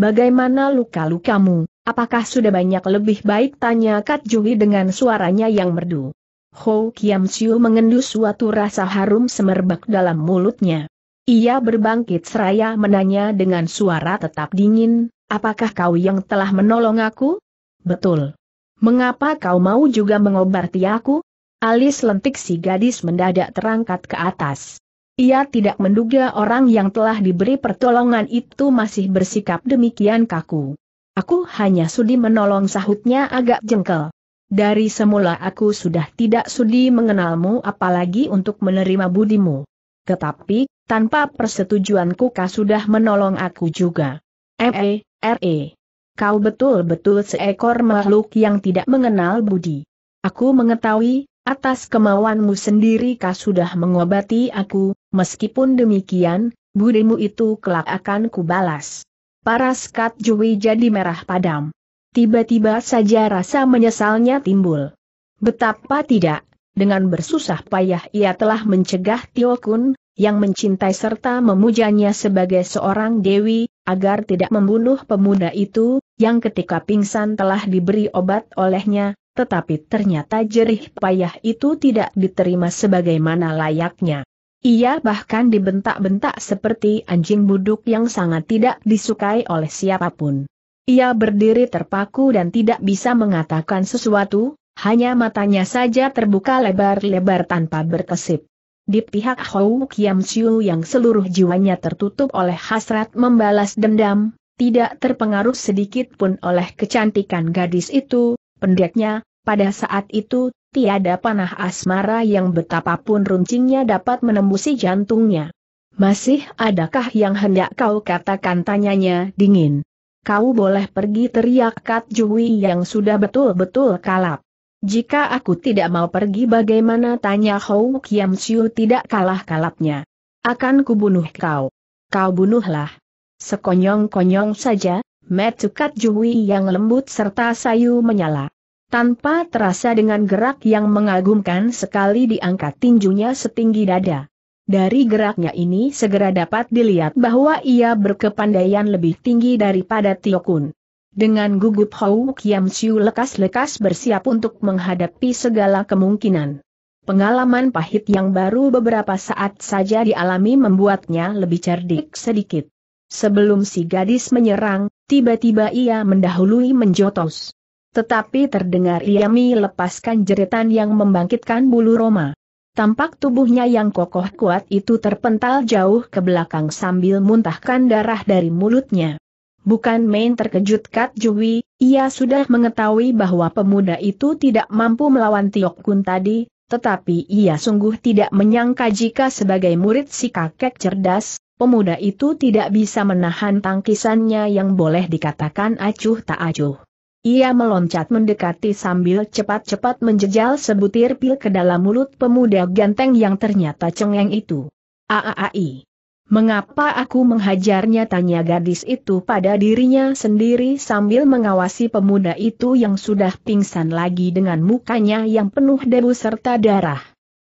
Bagaimana luka-lukamu? Apakah sudah banyak lebih baik tanya Kat Juhi dengan suaranya yang merdu. Ho Kiam Siu mengendus suatu rasa harum semerbak dalam mulutnya. Ia berbangkit seraya menanya dengan suara tetap dingin, apakah kau yang telah menolong aku? Betul. Mengapa kau mau juga mengobati aku? Alis lentik si gadis mendadak terangkat ke atas. Ia tidak menduga orang yang telah diberi pertolongan itu masih bersikap demikian kaku. Aku hanya sudi menolong sahutnya agak jengkel. Dari semula aku sudah tidak sudi mengenalmu apalagi untuk menerima budimu. Tetapi, tanpa persetujuanku kau sudah menolong aku juga. M.E., R.E. Kau betul-betul seekor makhluk yang tidak mengenal budi. Aku mengetahui, atas kemauanmu sendiri kau sudah mengobati aku, Meskipun demikian, budimu itu kelak akan kubalas. Para skat Jui jadi merah padam. Tiba-tiba saja rasa menyesalnya timbul. Betapa tidak, dengan bersusah payah ia telah mencegah Tio Kun, yang mencintai serta memujanya sebagai seorang dewi, agar tidak membunuh pemuda itu, yang ketika pingsan telah diberi obat olehnya, tetapi ternyata jerih payah itu tidak diterima sebagaimana layaknya. Ia bahkan dibentak-bentak seperti anjing buduk yang sangat tidak disukai oleh siapapun. Ia berdiri terpaku dan tidak bisa mengatakan sesuatu, hanya matanya saja terbuka lebar-lebar tanpa berkesip. Di pihak Hou Kiam Siu yang seluruh jiwanya tertutup oleh hasrat membalas dendam, tidak terpengaruh sedikit pun oleh kecantikan gadis itu, pendeknya, pada saat itu, tiada panah asmara yang betapapun runcingnya dapat menembusi jantungnya. Masih adakah yang hendak kau katakan tanyanya dingin? Kau boleh pergi teriak Kat Jui yang sudah betul-betul kalap. Jika aku tidak mau pergi bagaimana tanya Hou Kiam Siu tidak kalah kalapnya. Akan kubunuh kau. Kau bunuhlah. Sekonyong-konyong saja, Metsukat Jui yang lembut serta sayu menyala. Tanpa terasa dengan gerak yang mengagumkan sekali diangkat tinjunya setinggi dada. Dari geraknya ini segera dapat dilihat bahwa ia berkepandaian lebih tinggi daripada Tio Kun. Dengan gugup Hou Kiam Siu lekas-lekas bersiap untuk menghadapi segala kemungkinan. Pengalaman pahit yang baru beberapa saat saja dialami membuatnya lebih cerdik sedikit. Sebelum si gadis menyerang, tiba-tiba ia mendahului menjotos. Tetapi terdengar Yami lepaskan jeritan yang membangkitkan bulu Roma. Tampak tubuhnya yang kokoh kuat itu terpental jauh ke belakang sambil muntahkan darah dari mulutnya. Bukan main terkejut Kat Jui, ia sudah mengetahui bahwa pemuda itu tidak mampu melawan Tiok Kun tadi, tetapi ia sungguh tidak menyangka jika sebagai murid si kakek cerdas, pemuda itu tidak bisa menahan tangkisannya yang boleh dikatakan acuh tak acuh. Ia meloncat mendekati sambil cepat-cepat menjejal sebutir pil ke dalam mulut pemuda ganteng yang ternyata cengeng itu. Aaai. Mengapa aku menghajarnya tanya gadis itu pada dirinya sendiri sambil mengawasi pemuda itu yang sudah pingsan lagi dengan mukanya yang penuh debu serta darah.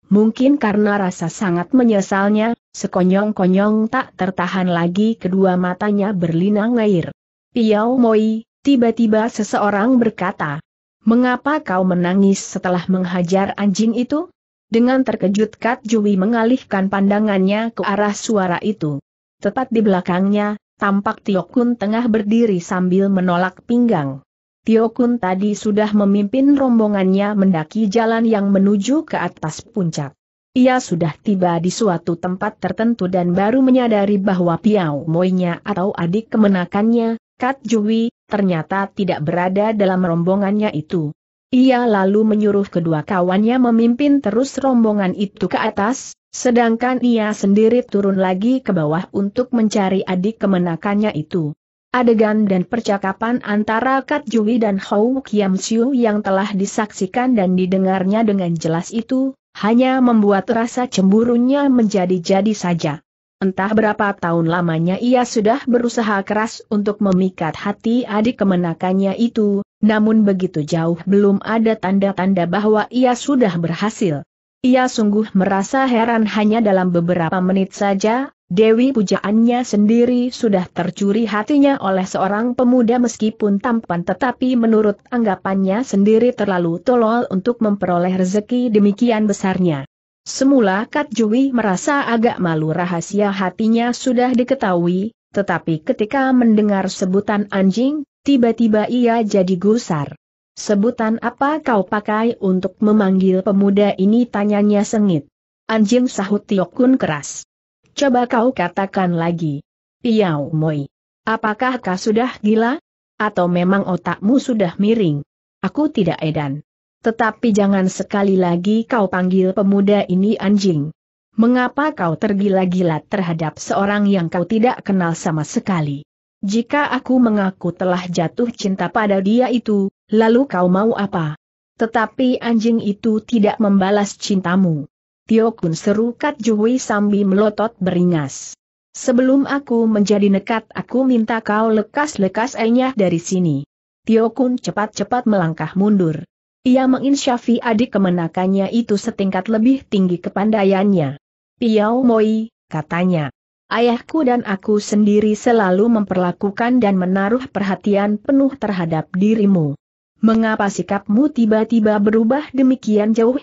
Mungkin karena rasa sangat menyesalnya, sekonyong-konyong tak tertahan lagi kedua matanya berlinang air. Piau Moi, Tiba-tiba seseorang berkata, Mengapa kau menangis setelah menghajar anjing itu? Dengan terkejut Kat Jui mengalihkan pandangannya ke arah suara itu. Tepat di belakangnya, tampak Tio Kun tengah berdiri sambil menolak pinggang. Tio Kun tadi sudah memimpin rombongannya mendaki jalan yang menuju ke atas puncak. Ia sudah tiba di suatu tempat tertentu dan baru menyadari bahwa Piao Moinya atau adik kemenakannya, Kat Jui, ternyata tidak berada dalam rombongannya itu. Ia lalu menyuruh kedua kawannya memimpin terus rombongan itu ke atas, sedangkan ia sendiri turun lagi ke bawah untuk mencari adik kemenakannya itu. Adegan dan percakapan antara Kat Jui dan Hou Kiam Siu yang telah disaksikan dan didengarnya dengan jelas itu, hanya membuat rasa cemburunya menjadi-jadi saja. Entah berapa tahun lamanya ia sudah berusaha keras untuk memikat hati adik kemenakannya itu, namun begitu jauh belum ada tanda-tanda bahwa ia sudah berhasil. Ia sungguh merasa heran hanya dalam beberapa menit saja, Dewi pujaannya sendiri sudah tercuri hatinya oleh seorang pemuda meskipun tampan tetapi menurut anggapannya sendiri terlalu tolol untuk memperoleh rezeki demikian besarnya. Semula Kat Jui merasa agak malu rahasia hatinya sudah diketahui, tetapi ketika mendengar sebutan anjing, tiba-tiba ia jadi gusar. Sebutan apa kau pakai untuk memanggil pemuda ini tanyanya sengit. Anjing sahut Tiokun keras. Coba kau katakan lagi. Piau Moi. Apakah kau sudah gila? Atau memang otakmu sudah miring? Aku tidak edan. Tetapi jangan sekali lagi kau panggil pemuda ini anjing. Mengapa kau tergila-gila terhadap seorang yang kau tidak kenal sama sekali? Jika aku mengaku telah jatuh cinta pada dia itu, lalu kau mau apa? Tetapi anjing itu tidak membalas cintamu. Tio Kun seru Kat Juhui sambil melotot beringas. Sebelum aku menjadi nekat aku minta kau lekas-lekas enyah dari sini. Tio Kun cepat-cepat melangkah mundur. Ia menginsyafi adik kemenakannya itu setingkat lebih tinggi kepandaiannya. Piau Moi, katanya. Ayahku dan aku sendiri selalu memperlakukan dan menaruh perhatian penuh terhadap dirimu. Mengapa sikapmu tiba-tiba berubah demikian jauh?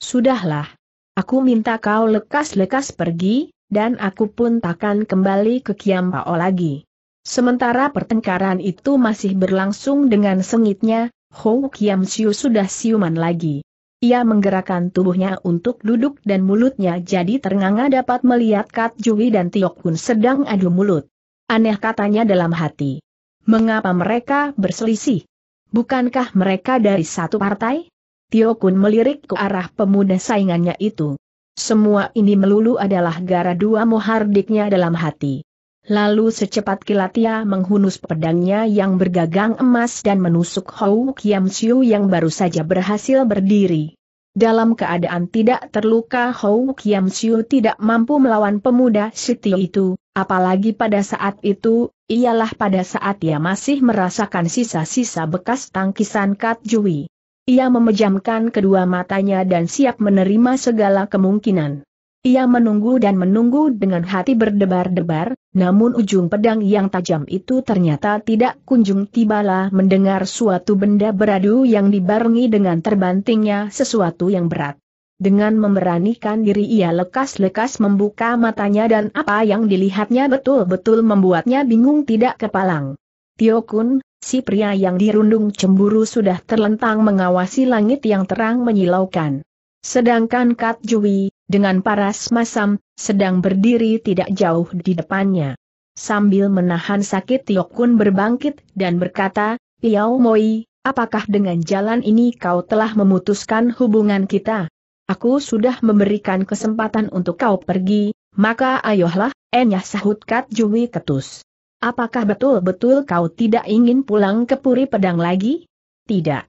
Sudahlah. Aku minta kau lekas-lekas pergi, dan aku pun takkan kembali ke Kiam Pao lagi. Sementara pertengkaran itu masih berlangsung dengan sengitnya, Hou Kiam Siu sudah siuman lagi. Ia menggerakkan tubuhnya untuk duduk dan mulutnya jadi ternganga dapat melihat Kat Jui dan Tiok Kun sedang adu mulut. Aneh katanya dalam hati. Mengapa mereka berselisih? Bukankah mereka dari satu partai? Tio Kun melirik ke arah pemuda saingannya itu. Semua ini melulu adalah gara dua muhardiknya dalam hati. Lalu secepat kilat ia menghunus pedangnya yang bergagang emas dan menusuk Hou Kiam Siu yang baru saja berhasil berdiri. Dalam keadaan tidak terluka Hou Kiam Siu tidak mampu melawan pemuda Siti itu, apalagi pada saat itu, ialah pada saat ia masih merasakan sisa-sisa bekas tangkisan Kat Jui. Ia memejamkan kedua matanya dan siap menerima segala kemungkinan. Ia menunggu dan menunggu dengan hati berdebar-debar, namun ujung pedang yang tajam itu ternyata tidak kunjung tibalah mendengar suatu benda beradu yang dibarengi dengan terbantingnya sesuatu yang berat. Dengan memberanikan diri ia lekas-lekas membuka matanya dan apa yang dilihatnya betul-betul membuatnya bingung tidak kepalang. Tio Kun, si pria yang dirundung cemburu sudah terlentang mengawasi langit yang terang menyilaukan. Sedangkan Kat Jui, dengan paras masam, sedang berdiri tidak jauh di depannya. Sambil menahan sakit Tiok Kun berbangkit dan berkata, Piao Moi, apakah dengan jalan ini kau telah memutuskan hubungan kita? Aku sudah memberikan kesempatan untuk kau pergi, maka ayolah, enyah sahut Kat Jui ketus. Apakah betul-betul kau tidak ingin pulang ke Puri Pedang lagi? Tidak.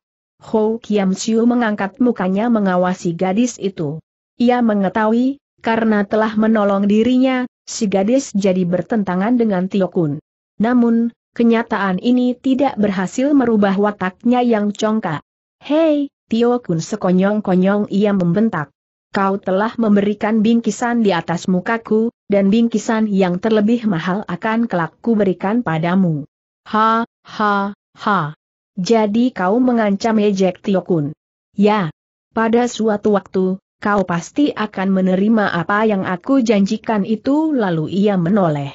Ho Kiam Siu mengangkat mukanya mengawasi gadis itu. Ia mengetahui, karena telah menolong dirinya, si gadis jadi bertentangan dengan Tio Kun. Namun, kenyataan ini tidak berhasil merubah wataknya yang congkak. Hei, Tio Kun sekonyong-konyong ia membentak. Kau telah memberikan bingkisan di atas mukaku, dan bingkisan yang terlebih mahal akan kelak ku berikan padamu. Ha, ha, ha. Jadi kau mengancam ejek Tio Kun. Ya. Pada suatu waktu, kau pasti akan menerima apa yang aku janjikan itu lalu ia menoleh.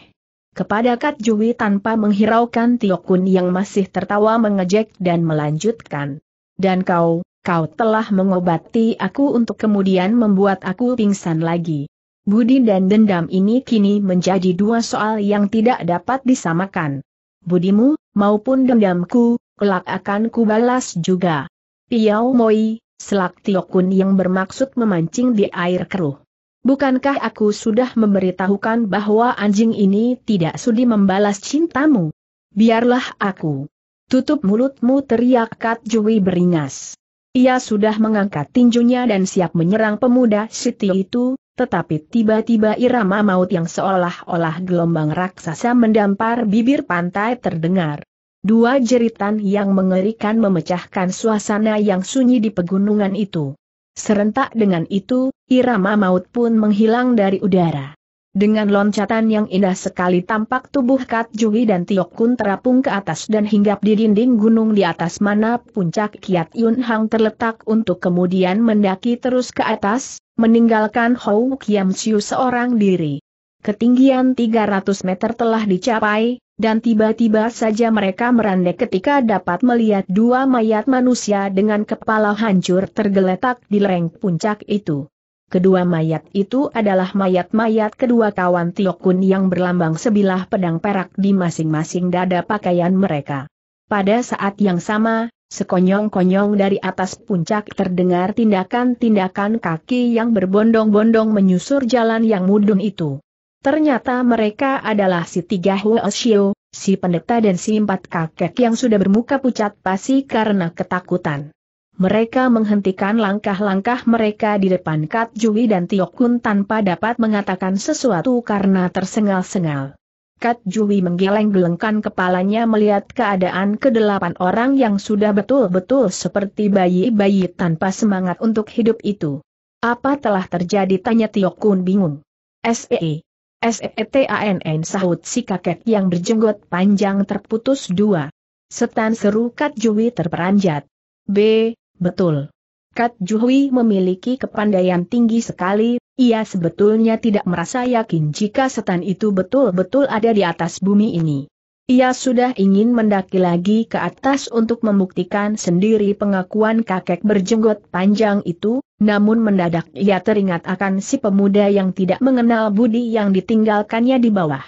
Kepada Kat Jui tanpa menghiraukan Tio Kun yang masih tertawa mengejek dan melanjutkan. Dan kau, kau telah mengobati aku untuk kemudian membuat aku pingsan lagi. Budi dan dendam ini kini menjadi dua soal yang tidak dapat disamakan. Budimu, maupun dendamku, kelak akan kubalas juga. Piau Moi, Selak Tiokun yang bermaksud memancing di air keruh. Bukankah aku sudah memberitahukan bahwa anjing ini tidak sudi membalas cintamu? Biarlah aku. Tutup mulutmu teriak Kat Jui beringas. Ia sudah mengangkat tinjunya dan siap menyerang pemuda Siti itu, tetapi tiba-tiba irama maut yang seolah-olah gelombang raksasa mendampar bibir pantai terdengar. Dua jeritan yang mengerikan memecahkan suasana yang sunyi di pegunungan itu. Serentak dengan itu, irama maut pun menghilang dari udara. Dengan loncatan yang indah sekali tampak tubuh Kat Jui dan Tiok Kun terapung ke atas dan hinggap di dinding gunung di atas mana puncak Kiat Yun Hang terletak untuk kemudian mendaki terus ke atas, meninggalkan Hou Kiam Siu seorang diri. Ketinggian 300 meter telah dicapai, dan tiba-tiba saja mereka merandek ketika dapat melihat dua mayat manusia dengan kepala hancur tergeletak di lereng puncak itu. Kedua mayat itu adalah mayat-mayat kedua kawan Tiokun yang berlambang sebilah pedang perak di masing-masing dada pakaian mereka. Pada saat yang sama, sekonyong-konyong dari atas puncak terdengar tindakan-tindakan kaki yang berbondong-bondong menyusur jalan yang mudun itu. Ternyata mereka adalah si tiga Huoshio, si pendeta dan si empat kakek yang sudah bermuka pucat pasi karena ketakutan. Mereka menghentikan langkah-langkah mereka di depan Kat Jui dan Kun tanpa dapat mengatakan sesuatu karena tersengal-sengal. Kat Jui menggeleng-gelengkan kepalanya melihat keadaan kedelapan orang yang sudah betul-betul seperti bayi-bayi tanpa semangat untuk hidup itu. Apa telah terjadi tanya Kun bingung. SEE. E. SETANN sahut si kakek yang berjenggot panjang terputus dua. Setan seru Kat terperanjat. B. Betul. Kat memiliki kepandaian tinggi sekali, ia sebetulnya tidak merasa yakin jika setan itu betul-betul ada di atas bumi ini. Ia sudah ingin mendaki lagi ke atas untuk membuktikan sendiri pengakuan kakek berjenggot panjang itu, namun mendadak ia teringat akan si pemuda yang tidak mengenal budi yang ditinggalkannya di bawah.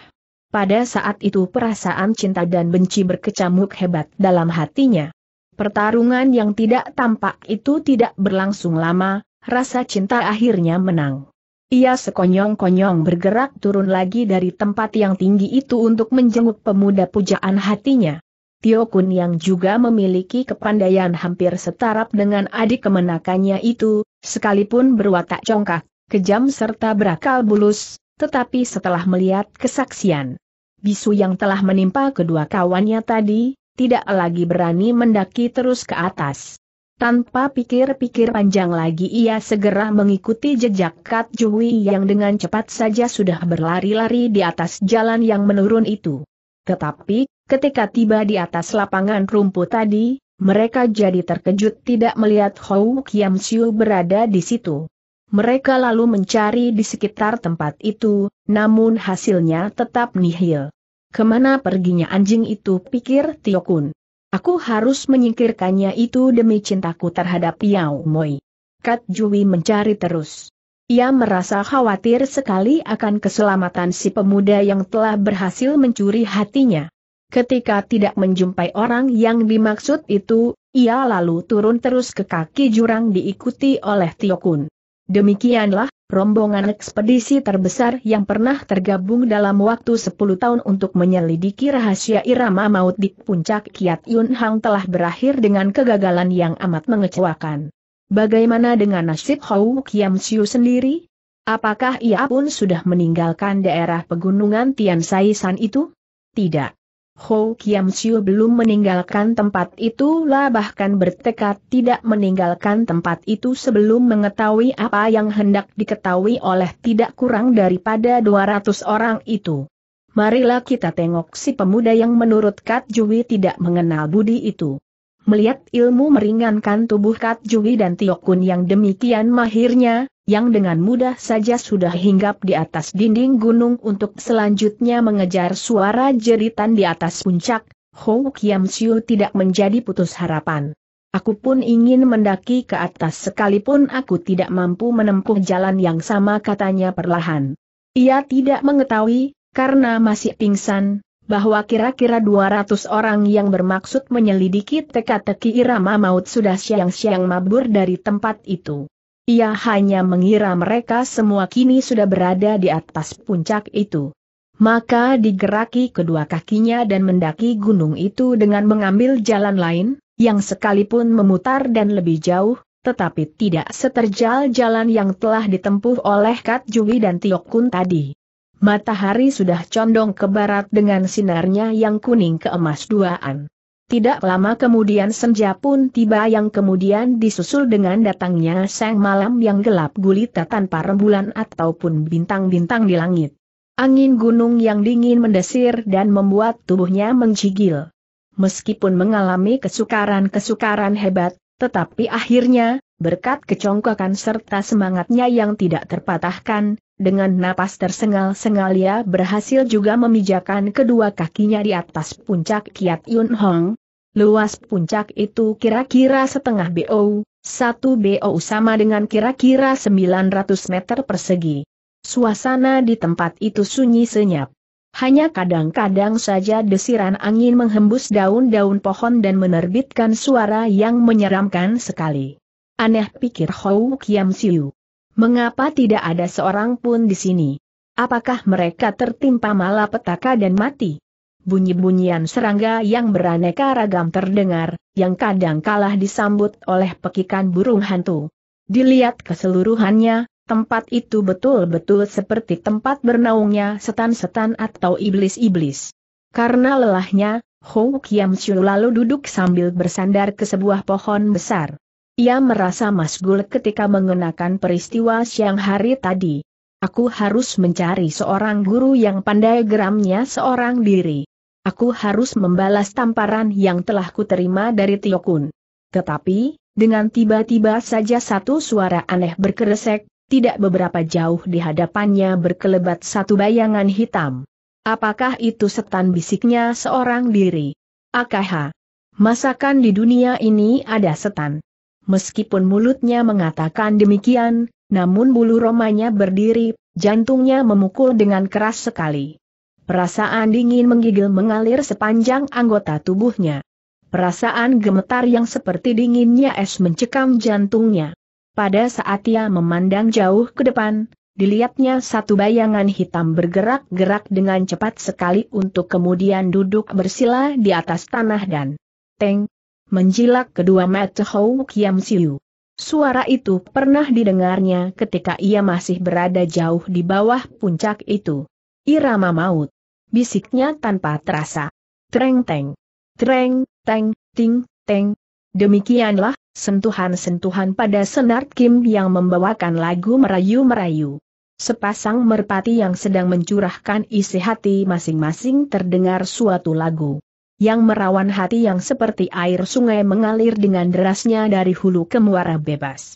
Pada saat itu perasaan cinta dan benci berkecamuk hebat dalam hatinya. Pertarungan yang tidak tampak itu tidak berlangsung lama, rasa cinta akhirnya menang. Ia sekonyong-konyong bergerak turun lagi dari tempat yang tinggi itu untuk menjenguk pemuda pujaan hatinya. Tio Kun yang juga memiliki kepandaian hampir setarap dengan adik kemenakannya itu, sekalipun berwatak congkak, kejam serta berakal bulus, tetapi setelah melihat kesaksian bisu yang telah menimpa kedua kawannya tadi, tidak lagi berani mendaki terus ke atas. Tanpa pikir-pikir panjang lagi ia segera mengikuti jejak Kat Jui yang dengan cepat saja sudah berlari-lari di atas jalan yang menurun itu. Tetapi, Ketika tiba di atas lapangan rumput tadi, mereka jadi terkejut tidak melihat Hou Kiam Siu berada di situ. Mereka lalu mencari di sekitar tempat itu, namun hasilnya tetap nihil. Kemana perginya anjing itu pikir Tio Kun. Aku harus menyingkirkannya itu demi cintaku terhadap Yao Moi. Kat Jui mencari terus. Ia merasa khawatir sekali akan keselamatan si pemuda yang telah berhasil mencuri hatinya. Ketika tidak menjumpai orang yang dimaksud itu, ia lalu turun terus ke kaki jurang diikuti oleh Tio Kun. Demikianlah, rombongan ekspedisi terbesar yang pernah tergabung dalam waktu 10 tahun untuk menyelidiki rahasia irama maut di puncak Kiat Yun Hang telah berakhir dengan kegagalan yang amat mengecewakan. Bagaimana dengan nasib Hou Kiam Siu sendiri? Apakah ia pun sudah meninggalkan daerah pegunungan Tian Sai San itu? Tidak. Ho Kiam Siu belum meninggalkan tempat itu lah bahkan bertekad tidak meninggalkan tempat itu sebelum mengetahui apa yang hendak diketahui oleh tidak kurang daripada 200 orang itu. Marilah kita tengok si pemuda yang menurut Kat Jui tidak mengenal budi itu. Melihat ilmu meringankan tubuh Kat Jui dan Tiokun yang demikian mahirnya, yang dengan mudah saja sudah hinggap di atas dinding gunung untuk selanjutnya mengejar suara jeritan di atas puncak, Hou Kiam Siu tidak menjadi putus harapan. Aku pun ingin mendaki ke atas sekalipun aku tidak mampu menempuh jalan yang sama katanya perlahan. Ia tidak mengetahui, karena masih pingsan, bahwa kira-kira 200 orang yang bermaksud menyelidiki teka-teki irama maut sudah siang-siang mabur dari tempat itu. Ia hanya mengira mereka semua kini sudah berada di atas puncak itu. Maka digeraki kedua kakinya dan mendaki gunung itu dengan mengambil jalan lain, yang sekalipun memutar dan lebih jauh, tetapi tidak seterjal jalan yang telah ditempuh oleh Kat Jui dan Tiokun tadi. Matahari sudah condong ke barat dengan sinarnya yang kuning keemas duaan. Tidak lama kemudian senja pun tiba yang kemudian disusul dengan datangnya sang malam yang gelap gulita tanpa rembulan ataupun bintang-bintang di langit. Angin gunung yang dingin mendesir dan membuat tubuhnya menggigil. Meskipun mengalami kesukaran-kesukaran hebat, tetapi akhirnya, berkat kecongkakan serta semangatnya yang tidak terpatahkan, dengan napas tersengal-sengal ia berhasil juga memijakan kedua kakinya di atas puncak Kiat Yun Hong. Luas puncak itu kira-kira setengah BO, satu BO sama dengan kira-kira 900 meter persegi. Suasana di tempat itu sunyi senyap. Hanya kadang-kadang saja desiran angin menghembus daun-daun pohon dan menerbitkan suara yang menyeramkan sekali. Aneh pikir Hou Kiam Siu. Mengapa tidak ada seorang pun di sini? Apakah mereka tertimpa malapetaka dan mati? Bunyi-bunyian serangga yang beraneka ragam terdengar, yang kadang kalah disambut oleh pekikan burung hantu. Dilihat keseluruhannya, tempat itu betul-betul seperti tempat bernaungnya setan-setan atau iblis-iblis. Karena lelahnya, Hou Kiam Shu lalu duduk sambil bersandar ke sebuah pohon besar. Ia merasa masgul ketika mengenakan peristiwa siang hari tadi. Aku harus mencari seorang guru yang pandai geramnya seorang diri. Aku harus membalas tamparan yang telah kuterima dari Tiokun. Tetapi, dengan tiba-tiba saja satu suara aneh berkeresek, tidak beberapa jauh di hadapannya berkelebat satu bayangan hitam. Apakah itu setan bisiknya seorang diri? Akaha. Masakan di dunia ini ada setan meskipun mulutnya mengatakan demikian, namun bulu romanya berdiri, jantungnya memukul dengan keras sekali. Perasaan dingin menggigil mengalir sepanjang anggota tubuhnya. Perasaan gemetar yang seperti dinginnya es mencekam jantungnya. Pada saat ia memandang jauh ke depan, dilihatnya satu bayangan hitam bergerak-gerak dengan cepat sekali untuk kemudian duduk bersila di atas tanah dan Teng, menjilat kedua mata Hou Kiam Siu. Suara itu pernah didengarnya ketika ia masih berada jauh di bawah puncak itu. Irama maut. Bisiknya tanpa terasa. Treng teng. Treng, teng, ting, teng. Demikianlah, sentuhan-sentuhan pada senar Kim yang membawakan lagu merayu-merayu. Sepasang merpati yang sedang mencurahkan isi hati masing-masing terdengar suatu lagu yang merawan hati yang seperti air sungai mengalir dengan derasnya dari hulu ke muara bebas.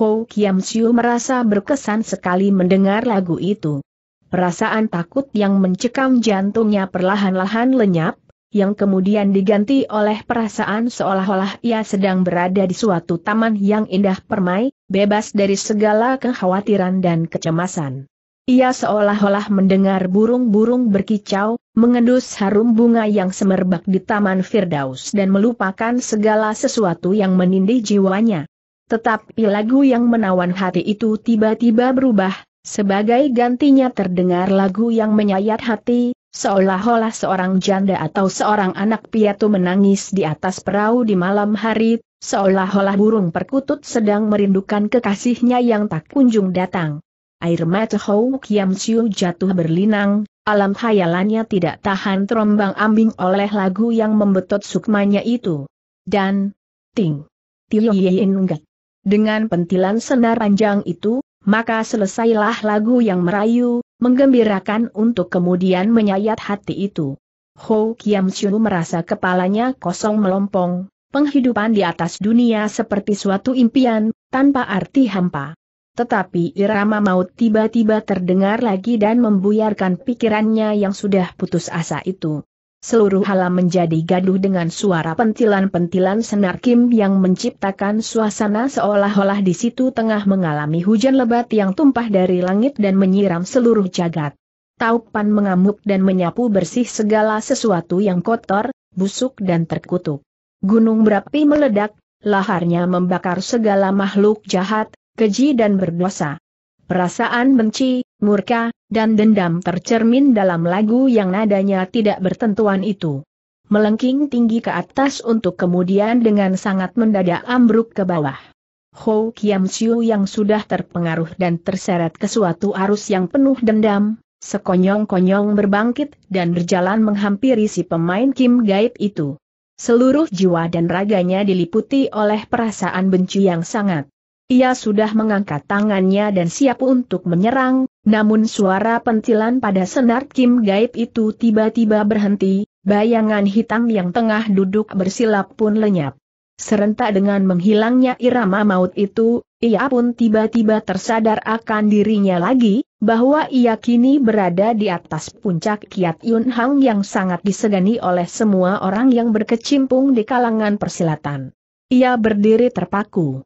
Ho Kiam Siu merasa berkesan sekali mendengar lagu itu. Perasaan takut yang mencekam jantungnya perlahan-lahan lenyap, yang kemudian diganti oleh perasaan seolah-olah ia sedang berada di suatu taman yang indah permai, bebas dari segala kekhawatiran dan kecemasan. Ia seolah-olah mendengar burung-burung berkicau, mengendus harum bunga yang semerbak di Taman Firdaus dan melupakan segala sesuatu yang menindih jiwanya. Tetapi lagu yang menawan hati itu tiba-tiba berubah, sebagai gantinya terdengar lagu yang menyayat hati, seolah-olah seorang janda atau seorang anak piatu menangis di atas perahu di malam hari, seolah-olah burung perkutut sedang merindukan kekasihnya yang tak kunjung datang. Air mata Hou Kiam Siu jatuh berlinang, alam khayalannya tidak tahan terombang ambing oleh lagu yang membetot sukmanya itu. Dan, ting, tio enggak. Dengan pentilan senar panjang itu, maka selesailah lagu yang merayu, menggembirakan untuk kemudian menyayat hati itu. Ho Kiam Siu merasa kepalanya kosong melompong, penghidupan di atas dunia seperti suatu impian, tanpa arti hampa. Tetapi irama maut tiba-tiba terdengar lagi dan membuyarkan pikirannya yang sudah putus asa itu. Seluruh halam menjadi gaduh dengan suara pentilan-pentilan senar Kim yang menciptakan suasana seolah-olah di situ tengah mengalami hujan lebat yang tumpah dari langit dan menyiram seluruh jagat. Taupan mengamuk dan menyapu bersih segala sesuatu yang kotor, busuk dan terkutuk. Gunung berapi meledak, laharnya membakar segala makhluk jahat, keji dan berdosa. Perasaan benci, murka, dan dendam tercermin dalam lagu yang nadanya tidak bertentuan itu. Melengking tinggi ke atas untuk kemudian dengan sangat mendadak ambruk ke bawah. Hou Kiam Siu yang sudah terpengaruh dan terseret ke suatu arus yang penuh dendam, sekonyong-konyong berbangkit dan berjalan menghampiri si pemain Kim gaib itu. Seluruh jiwa dan raganya diliputi oleh perasaan benci yang sangat. Ia sudah mengangkat tangannya dan siap untuk menyerang, namun suara pentilan pada senar Kim Gaib itu tiba-tiba berhenti, bayangan hitam yang tengah duduk bersilap pun lenyap. Serentak dengan menghilangnya irama maut itu, ia pun tiba-tiba tersadar akan dirinya lagi, bahwa ia kini berada di atas puncak Kiat Yun Hang yang sangat disegani oleh semua orang yang berkecimpung di kalangan persilatan. Ia berdiri terpaku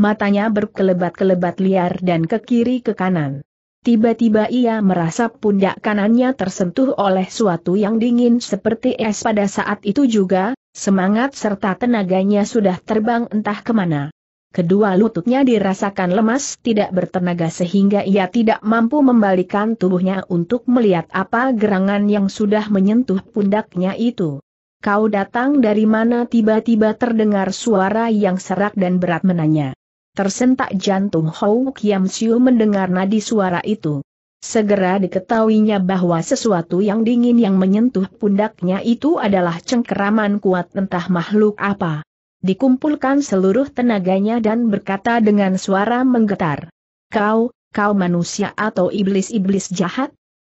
matanya berkelebat-kelebat liar dan ke kiri ke kanan. Tiba-tiba ia merasa pundak kanannya tersentuh oleh suatu yang dingin seperti es pada saat itu juga, semangat serta tenaganya sudah terbang entah kemana. Kedua lututnya dirasakan lemas tidak bertenaga sehingga ia tidak mampu membalikan tubuhnya untuk melihat apa gerangan yang sudah menyentuh pundaknya itu. Kau datang dari mana tiba-tiba terdengar suara yang serak dan berat menanya. Tersentak jantung Hou Kiam Siu mendengar nadi suara itu. Segera diketahuinya bahwa sesuatu yang dingin yang menyentuh pundaknya itu adalah cengkeraman kuat entah makhluk apa. Dikumpulkan seluruh tenaganya dan berkata dengan suara menggetar. Kau, kau manusia atau iblis-iblis jahat?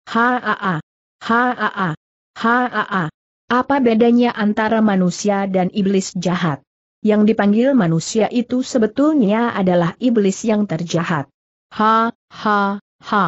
Haa, haa, haa, apa bedanya antara manusia dan iblis jahat? Yang dipanggil manusia itu sebetulnya adalah iblis yang terjahat. Ha, ha, ha.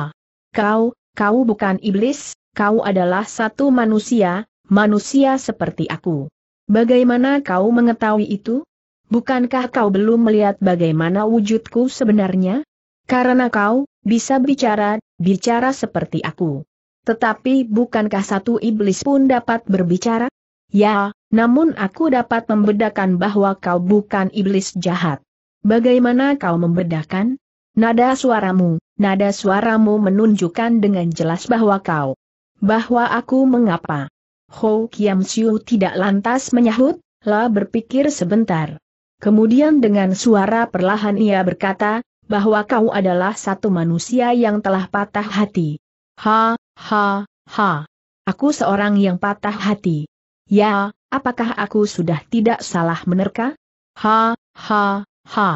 Kau, kau bukan iblis, kau adalah satu manusia, manusia seperti aku. Bagaimana kau mengetahui itu? Bukankah kau belum melihat bagaimana wujudku sebenarnya? Karena kau, bisa bicara, bicara seperti aku. Tetapi bukankah satu iblis pun dapat berbicara? Ya, namun aku dapat membedakan bahwa kau bukan iblis jahat. Bagaimana kau membedakan? Nada suaramu, nada suaramu menunjukkan dengan jelas bahwa kau. Bahwa aku mengapa? Ho Kiam Siu tidak lantas menyahut, La berpikir sebentar. Kemudian dengan suara perlahan ia berkata, bahwa kau adalah satu manusia yang telah patah hati. Ha, ha, ha. Aku seorang yang patah hati. Ya, Apakah aku sudah tidak salah menerka? Ha, ha, ha.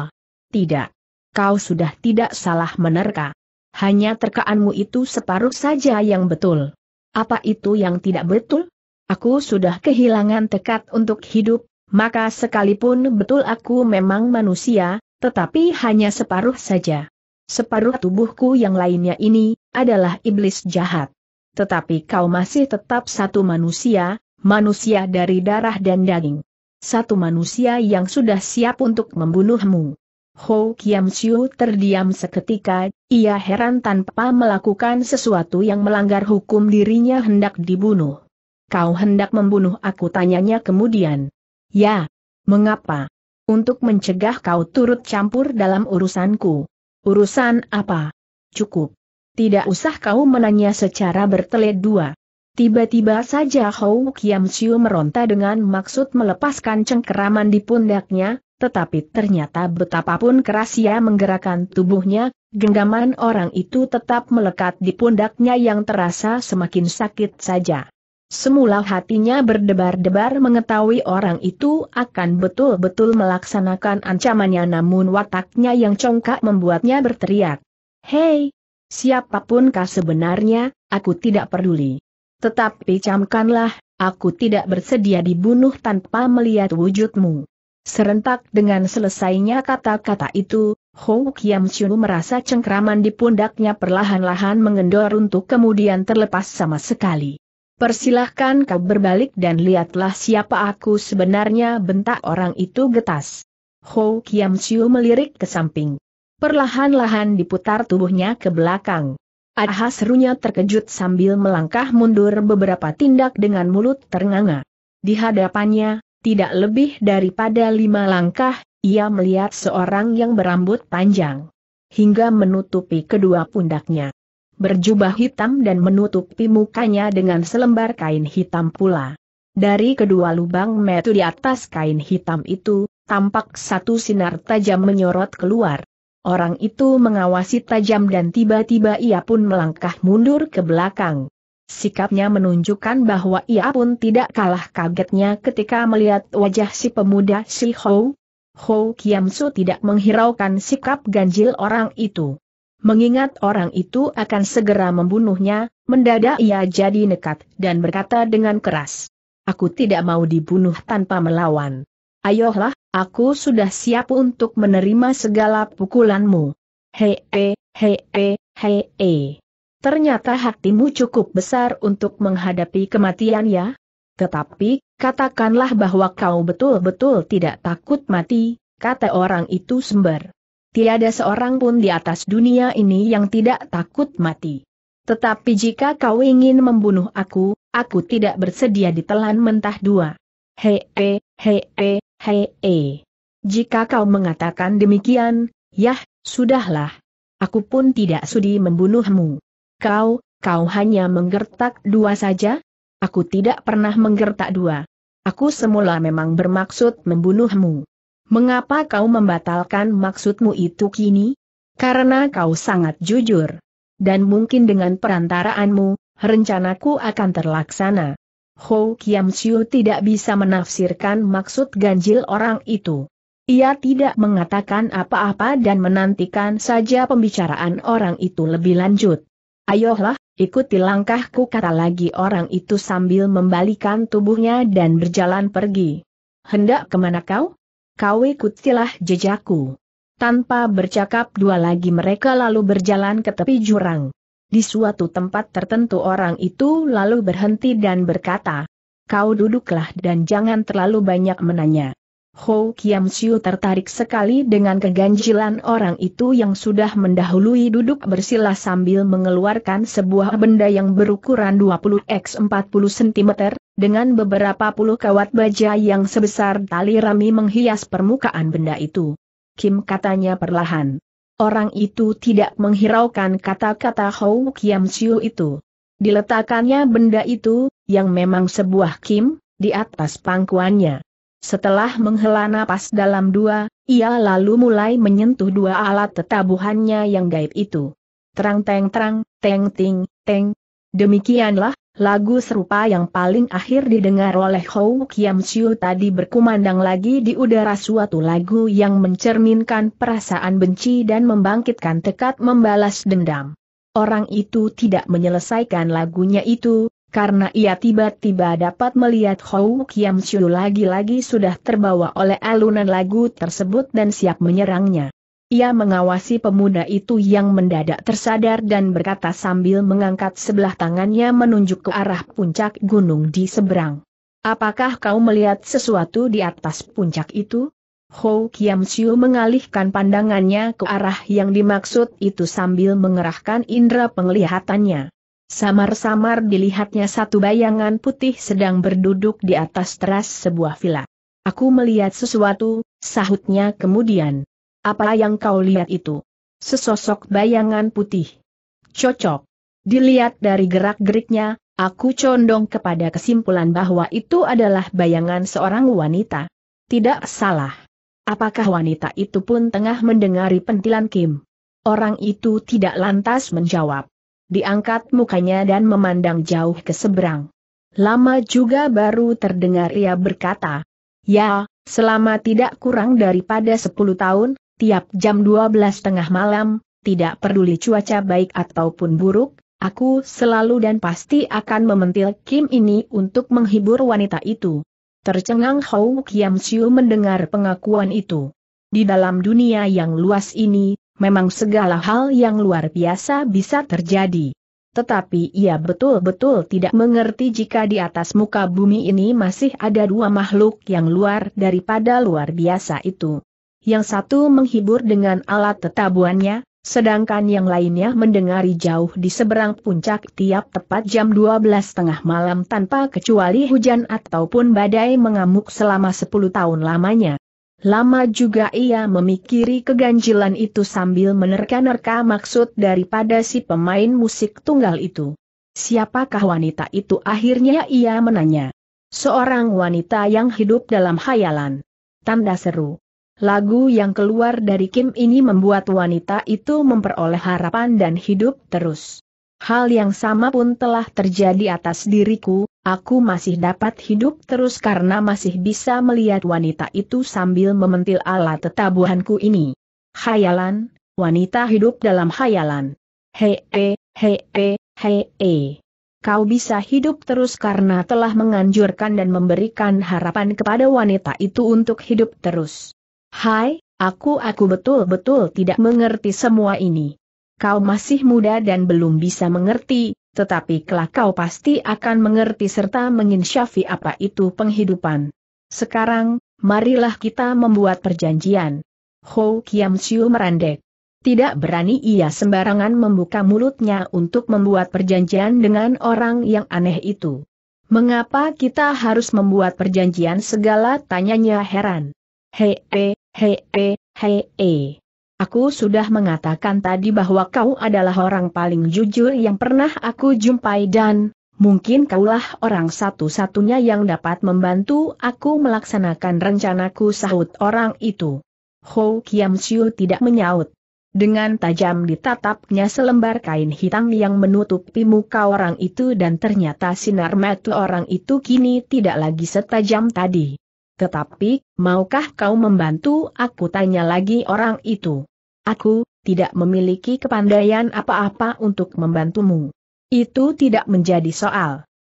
Tidak. Kau sudah tidak salah menerka. Hanya terkaanmu itu separuh saja yang betul. Apa itu yang tidak betul? Aku sudah kehilangan tekad untuk hidup, maka sekalipun betul aku memang manusia, tetapi hanya separuh saja. Separuh tubuhku yang lainnya ini, adalah iblis jahat. Tetapi kau masih tetap satu manusia, manusia dari darah dan daging. Satu manusia yang sudah siap untuk membunuhmu. Ho Kiam Siu terdiam seketika, ia heran tanpa melakukan sesuatu yang melanggar hukum dirinya hendak dibunuh. Kau hendak membunuh aku tanyanya kemudian. Ya, mengapa? Untuk mencegah kau turut campur dalam urusanku. Urusan apa? Cukup. Tidak usah kau menanya secara bertele dua. Tiba-tiba saja Hou Kiam Siu meronta dengan maksud melepaskan cengkeraman di pundaknya, tetapi ternyata betapapun keras ia menggerakkan tubuhnya, genggaman orang itu tetap melekat di pundaknya yang terasa semakin sakit saja. Semula hatinya berdebar-debar mengetahui orang itu akan betul-betul melaksanakan ancamannya namun wataknya yang congkak membuatnya berteriak. Hei! Siapapun kau sebenarnya, aku tidak peduli. Tetapi camkanlah, aku tidak bersedia dibunuh tanpa melihat wujudmu. Serentak dengan selesainya kata-kata itu, Hou Kiam Chiu merasa cengkraman di pundaknya perlahan-lahan mengendor untuk kemudian terlepas sama sekali. Persilahkan kau berbalik dan lihatlah siapa aku sebenarnya bentak orang itu getas. Hou Kiam Chiu melirik ke samping. Perlahan-lahan diputar tubuhnya ke belakang. Aha serunya terkejut sambil melangkah mundur beberapa tindak dengan mulut ternganga. Di hadapannya, tidak lebih daripada lima langkah, ia melihat seorang yang berambut panjang. Hingga menutupi kedua pundaknya. Berjubah hitam dan menutupi mukanya dengan selembar kain hitam pula. Dari kedua lubang metu di atas kain hitam itu, tampak satu sinar tajam menyorot keluar. Orang itu mengawasi tajam dan tiba-tiba ia pun melangkah mundur ke belakang. Sikapnya menunjukkan bahwa ia pun tidak kalah kagetnya ketika melihat wajah si pemuda si Hou. Hou Kiamsu tidak menghiraukan sikap ganjil orang itu. Mengingat orang itu akan segera membunuhnya, mendadak ia jadi nekat dan berkata dengan keras. Aku tidak mau dibunuh tanpa melawan ayolah, aku sudah siap untuk menerima segala pukulanmu. Hei, hei, hei, Ternyata hatimu cukup besar untuk menghadapi kematian ya? Tetapi, katakanlah bahwa kau betul-betul tidak takut mati, kata orang itu sembar. Tiada seorang pun di atas dunia ini yang tidak takut mati. Tetapi jika kau ingin membunuh aku, aku tidak bersedia ditelan mentah dua. Hei, hei, hei, Hei, eh. Jika kau mengatakan demikian, yah, sudahlah. Aku pun tidak sudi membunuhmu. Kau, kau hanya menggertak dua saja? Aku tidak pernah menggertak dua. Aku semula memang bermaksud membunuhmu. Mengapa kau membatalkan maksudmu itu kini? Karena kau sangat jujur. Dan mungkin dengan perantaraanmu, rencanaku akan terlaksana. Ho Kiam Siu tidak bisa menafsirkan maksud ganjil orang itu. Ia tidak mengatakan apa-apa dan menantikan saja pembicaraan orang itu lebih lanjut. Ayolah, ikuti langkahku kata lagi orang itu sambil membalikan tubuhnya dan berjalan pergi. Hendak kemana kau? Kau ikutilah jejakku. Tanpa bercakap dua lagi mereka lalu berjalan ke tepi jurang. Di suatu tempat tertentu orang itu lalu berhenti dan berkata, Kau duduklah dan jangan terlalu banyak menanya. Ho Kiam Siu tertarik sekali dengan keganjilan orang itu yang sudah mendahului duduk bersila sambil mengeluarkan sebuah benda yang berukuran 20 x 40 cm, dengan beberapa puluh kawat baja yang sebesar tali rami menghias permukaan benda itu. Kim katanya perlahan. Orang itu tidak menghiraukan kata-kata Hou Kiam Siu itu. Diletakkannya benda itu, yang memang sebuah kim, di atas pangkuannya. Setelah menghela napas dalam dua, ia lalu mulai menyentuh dua alat tetabuhannya yang gaib itu. Terang teng terang, teng ting, teng. Demikianlah, Lagu serupa yang paling akhir didengar oleh Hou Kiam Siu tadi berkumandang lagi di udara suatu lagu yang mencerminkan perasaan benci dan membangkitkan tekad membalas dendam. Orang itu tidak menyelesaikan lagunya itu, karena ia tiba-tiba dapat melihat Hou Kiam Siu lagi-lagi sudah terbawa oleh alunan lagu tersebut dan siap menyerangnya. Ia mengawasi pemuda itu yang mendadak tersadar dan berkata sambil mengangkat sebelah tangannya menunjuk ke arah puncak gunung di seberang. Apakah kau melihat sesuatu di atas puncak itu? Hou Kiam Siu mengalihkan pandangannya ke arah yang dimaksud itu sambil mengerahkan indera penglihatannya. Samar-samar dilihatnya satu bayangan putih sedang berduduk di atas teras sebuah villa. Aku melihat sesuatu, sahutnya kemudian. Apa yang kau lihat itu? Sesosok bayangan putih. Cocok. Dilihat dari gerak-geriknya, aku condong kepada kesimpulan bahwa itu adalah bayangan seorang wanita. Tidak salah. Apakah wanita itu pun tengah mendengari pentilan Kim? Orang itu tidak lantas menjawab. Diangkat mukanya dan memandang jauh ke seberang. Lama juga baru terdengar ia berkata, Ya, selama tidak kurang daripada 10 tahun, tiap jam 12 tengah malam, tidak peduli cuaca baik ataupun buruk, aku selalu dan pasti akan mementil Kim ini untuk menghibur wanita itu. Tercengang Hou Kiam Siu mendengar pengakuan itu. Di dalam dunia yang luas ini, memang segala hal yang luar biasa bisa terjadi. Tetapi ia betul-betul tidak mengerti jika di atas muka bumi ini masih ada dua makhluk yang luar daripada luar biasa itu yang satu menghibur dengan alat tetabuannya, sedangkan yang lainnya mendengari jauh di seberang puncak tiap tepat jam 12 tengah malam tanpa kecuali hujan ataupun badai mengamuk selama 10 tahun lamanya. Lama juga ia memikiri keganjilan itu sambil menerka-nerka maksud daripada si pemain musik tunggal itu. Siapakah wanita itu akhirnya ia menanya. Seorang wanita yang hidup dalam khayalan. Tanda seru. Lagu yang keluar dari Kim ini membuat wanita itu memperoleh harapan dan hidup terus. Hal yang sama pun telah terjadi atas diriku, aku masih dapat hidup terus karena masih bisa melihat wanita itu sambil mementil alat tetabuhanku ini. Hayalan, wanita hidup dalam hayalan. Hei, hei, hei, hei, hei kau bisa hidup terus karena telah menganjurkan dan memberikan harapan kepada wanita itu untuk hidup terus. Hai, aku aku betul-betul tidak mengerti semua ini. Kau masih muda dan belum bisa mengerti, tetapi kelak kau pasti akan mengerti serta menginsyafi apa itu penghidupan. Sekarang, marilah kita membuat perjanjian. Ho Kiam Siu merandek. Tidak berani ia sembarangan membuka mulutnya untuk membuat perjanjian dengan orang yang aneh itu. Mengapa kita harus membuat perjanjian segala tanyanya heran. Hei, hey. Hei, hei, hei. Aku sudah mengatakan tadi bahwa kau adalah orang paling jujur yang pernah aku jumpai dan, mungkin kaulah orang satu-satunya yang dapat membantu aku melaksanakan rencanaku sahut orang itu. Ho Kiam Siu tidak menyaut. Dengan tajam ditatapnya selembar kain hitam yang menutupi muka orang itu dan ternyata sinar mata orang itu kini tidak lagi setajam tadi. Tetapi, maukah kau membantu aku tanya lagi orang itu? Aku, tidak memiliki kepandaian apa-apa untuk membantumu. Itu tidak menjadi soal.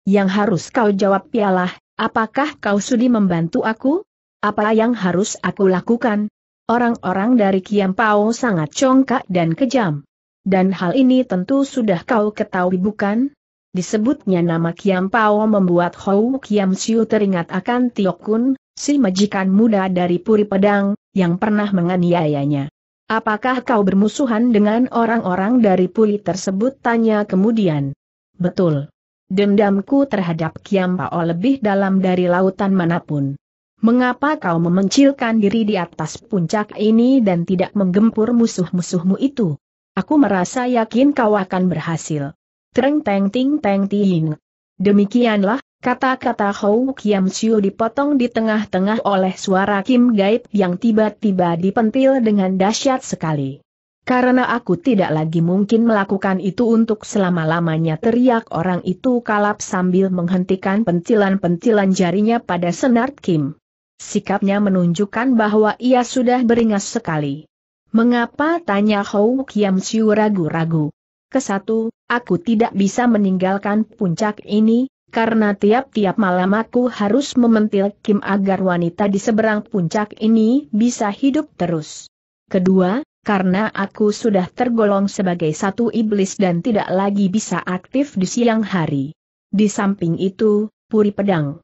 Yang harus kau jawab ialah, apakah kau sudi membantu aku? Apa yang harus aku lakukan? Orang-orang dari Pao sangat congkak dan kejam. Dan hal ini tentu sudah kau ketahui bukan? Disebutnya nama Pao membuat Hou Kiam Siu teringat akan Tiokun, si majikan muda dari Puri Pedang, yang pernah menganiayanya. Apakah kau bermusuhan dengan orang-orang dari Puri tersebut? Tanya kemudian. Betul. Dendamku terhadap Kiam Pao lebih dalam dari lautan manapun. Mengapa kau memencilkan diri di atas puncak ini dan tidak menggempur musuh-musuhmu itu? Aku merasa yakin kau akan berhasil. Treng teng ting teng ting. Demikianlah, Kata-kata Hou Kiam Siu dipotong di tengah-tengah oleh suara Kim Gaib yang tiba-tiba dipentil dengan dahsyat sekali. Karena aku tidak lagi mungkin melakukan itu untuk selama-lamanya teriak orang itu kalap sambil menghentikan pentilan-pentilan jarinya pada senar Kim. Sikapnya menunjukkan bahwa ia sudah beringas sekali. Mengapa tanya Hou Kiam Siu ragu-ragu? Kesatu, aku tidak bisa meninggalkan puncak ini, karena tiap-tiap malam aku harus mementil Kim agar wanita di seberang puncak ini bisa hidup terus. Kedua, karena aku sudah tergolong sebagai satu iblis dan tidak lagi bisa aktif di siang hari. Di samping itu, puri pedang.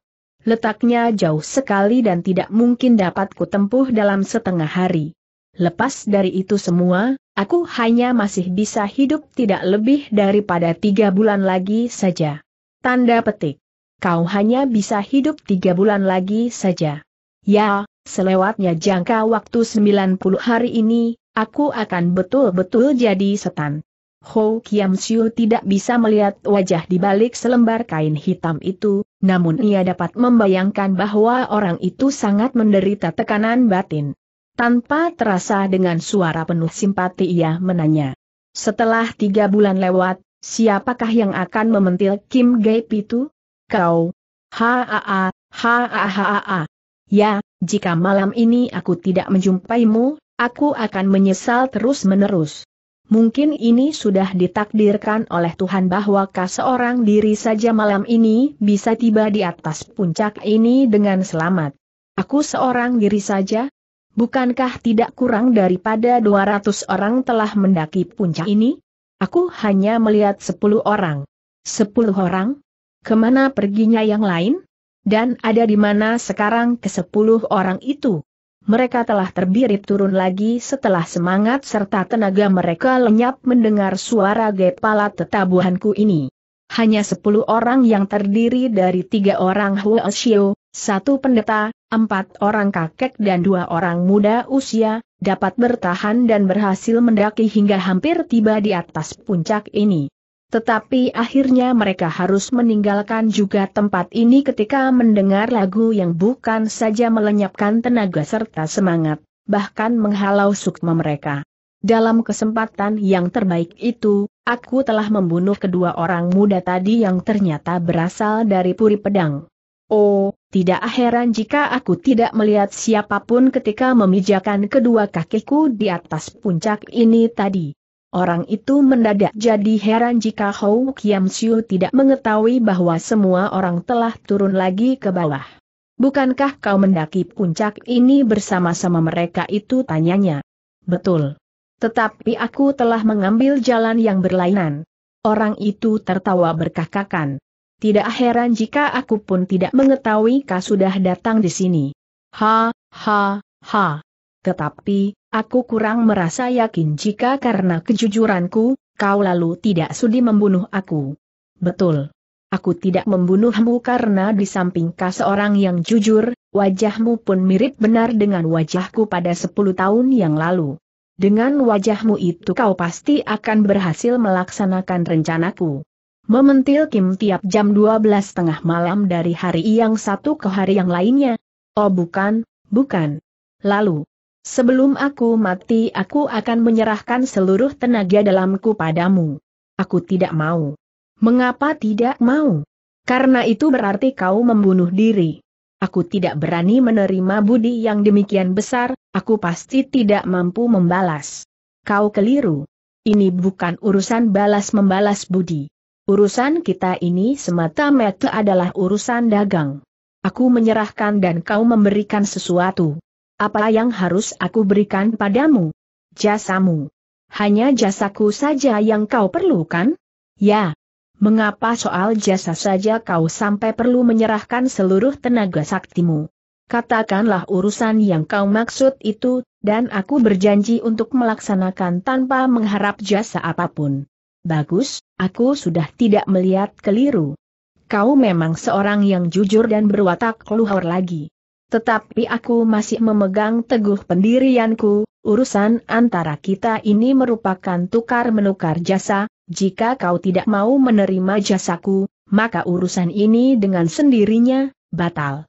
Letaknya jauh sekali dan tidak mungkin dapat kutempuh dalam setengah hari. Lepas dari itu semua, aku hanya masih bisa hidup tidak lebih daripada tiga bulan lagi saja. Tanda petik. Kau hanya bisa hidup tiga bulan lagi saja. Ya, selewatnya jangka waktu 90 hari ini, aku akan betul-betul jadi setan. Ho Kiam Siu tidak bisa melihat wajah di balik selembar kain hitam itu, namun ia dapat membayangkan bahwa orang itu sangat menderita tekanan batin. Tanpa terasa dengan suara penuh simpati ia menanya. Setelah tiga bulan lewat, siapakah yang akan mementil Kim Gai Pitu? Kau. Haa, haa, haa. Ya, jika malam ini aku tidak menjumpaimu, aku akan menyesal terus-menerus. Mungkin ini sudah ditakdirkan oleh Tuhan bahwa seorang diri saja malam ini bisa tiba di atas puncak ini dengan selamat. Aku seorang diri saja? Bukankah tidak kurang daripada 200 orang telah mendaki puncak ini? Aku hanya melihat sepuluh orang. Sepuluh orang? Kemana perginya yang lain? Dan ada di mana sekarang ke sepuluh orang itu? Mereka telah terbirit turun lagi setelah semangat serta tenaga mereka lenyap mendengar suara gepala tetabuhanku ini. Hanya sepuluh orang yang terdiri dari tiga orang Huo Xiu, satu pendeta, empat orang kakek dan dua orang muda usia, dapat bertahan dan berhasil mendaki hingga hampir tiba di atas puncak ini. Tetapi akhirnya mereka harus meninggalkan juga tempat ini ketika mendengar lagu yang bukan saja melenyapkan tenaga serta semangat, bahkan menghalau sukma mereka. Dalam kesempatan yang terbaik itu, aku telah membunuh kedua orang muda tadi yang ternyata berasal dari Puri Pedang. Oh, tidak heran jika aku tidak melihat siapapun ketika memijakan kedua kakiku di atas puncak ini tadi. Orang itu mendadak jadi heran jika Hou Kiam tidak mengetahui bahwa semua orang telah turun lagi ke bawah. Bukankah kau mendaki puncak ini bersama-sama mereka itu tanyanya? Betul. Tetapi aku telah mengambil jalan yang berlainan. Orang itu tertawa berkakakan. Tidak heran jika aku pun tidak mengetahui kau sudah datang di sini. Ha, ha, ha. Tetapi, aku kurang merasa yakin jika karena kejujuranku, kau lalu tidak sudi membunuh aku. Betul. Aku tidak membunuhmu karena di samping kau seorang yang jujur, wajahmu pun mirip benar dengan wajahku pada 10 tahun yang lalu. Dengan wajahmu itu kau pasti akan berhasil melaksanakan rencanaku. Mementil Kim tiap jam tengah malam dari hari yang satu ke hari yang lainnya. Oh bukan, bukan. Lalu, sebelum aku mati aku akan menyerahkan seluruh tenaga dalamku padamu. Aku tidak mau. Mengapa tidak mau? Karena itu berarti kau membunuh diri. Aku tidak berani menerima budi yang demikian besar, aku pasti tidak mampu membalas. Kau keliru. Ini bukan urusan balas-membalas budi. Urusan kita ini semata-mata adalah urusan dagang. Aku menyerahkan dan kau memberikan sesuatu. Apa yang harus aku berikan padamu? Jasamu. Hanya jasaku saja yang kau perlukan? Ya. Mengapa soal jasa saja kau sampai perlu menyerahkan seluruh tenaga saktimu? Katakanlah urusan yang kau maksud itu, dan aku berjanji untuk melaksanakan tanpa mengharap jasa apapun. Bagus, aku sudah tidak melihat keliru. Kau memang seorang yang jujur dan berwatak luhur lagi. Tetapi aku masih memegang teguh pendirianku, urusan antara kita ini merupakan tukar-menukar jasa, jika kau tidak mau menerima jasaku, maka urusan ini dengan sendirinya, batal.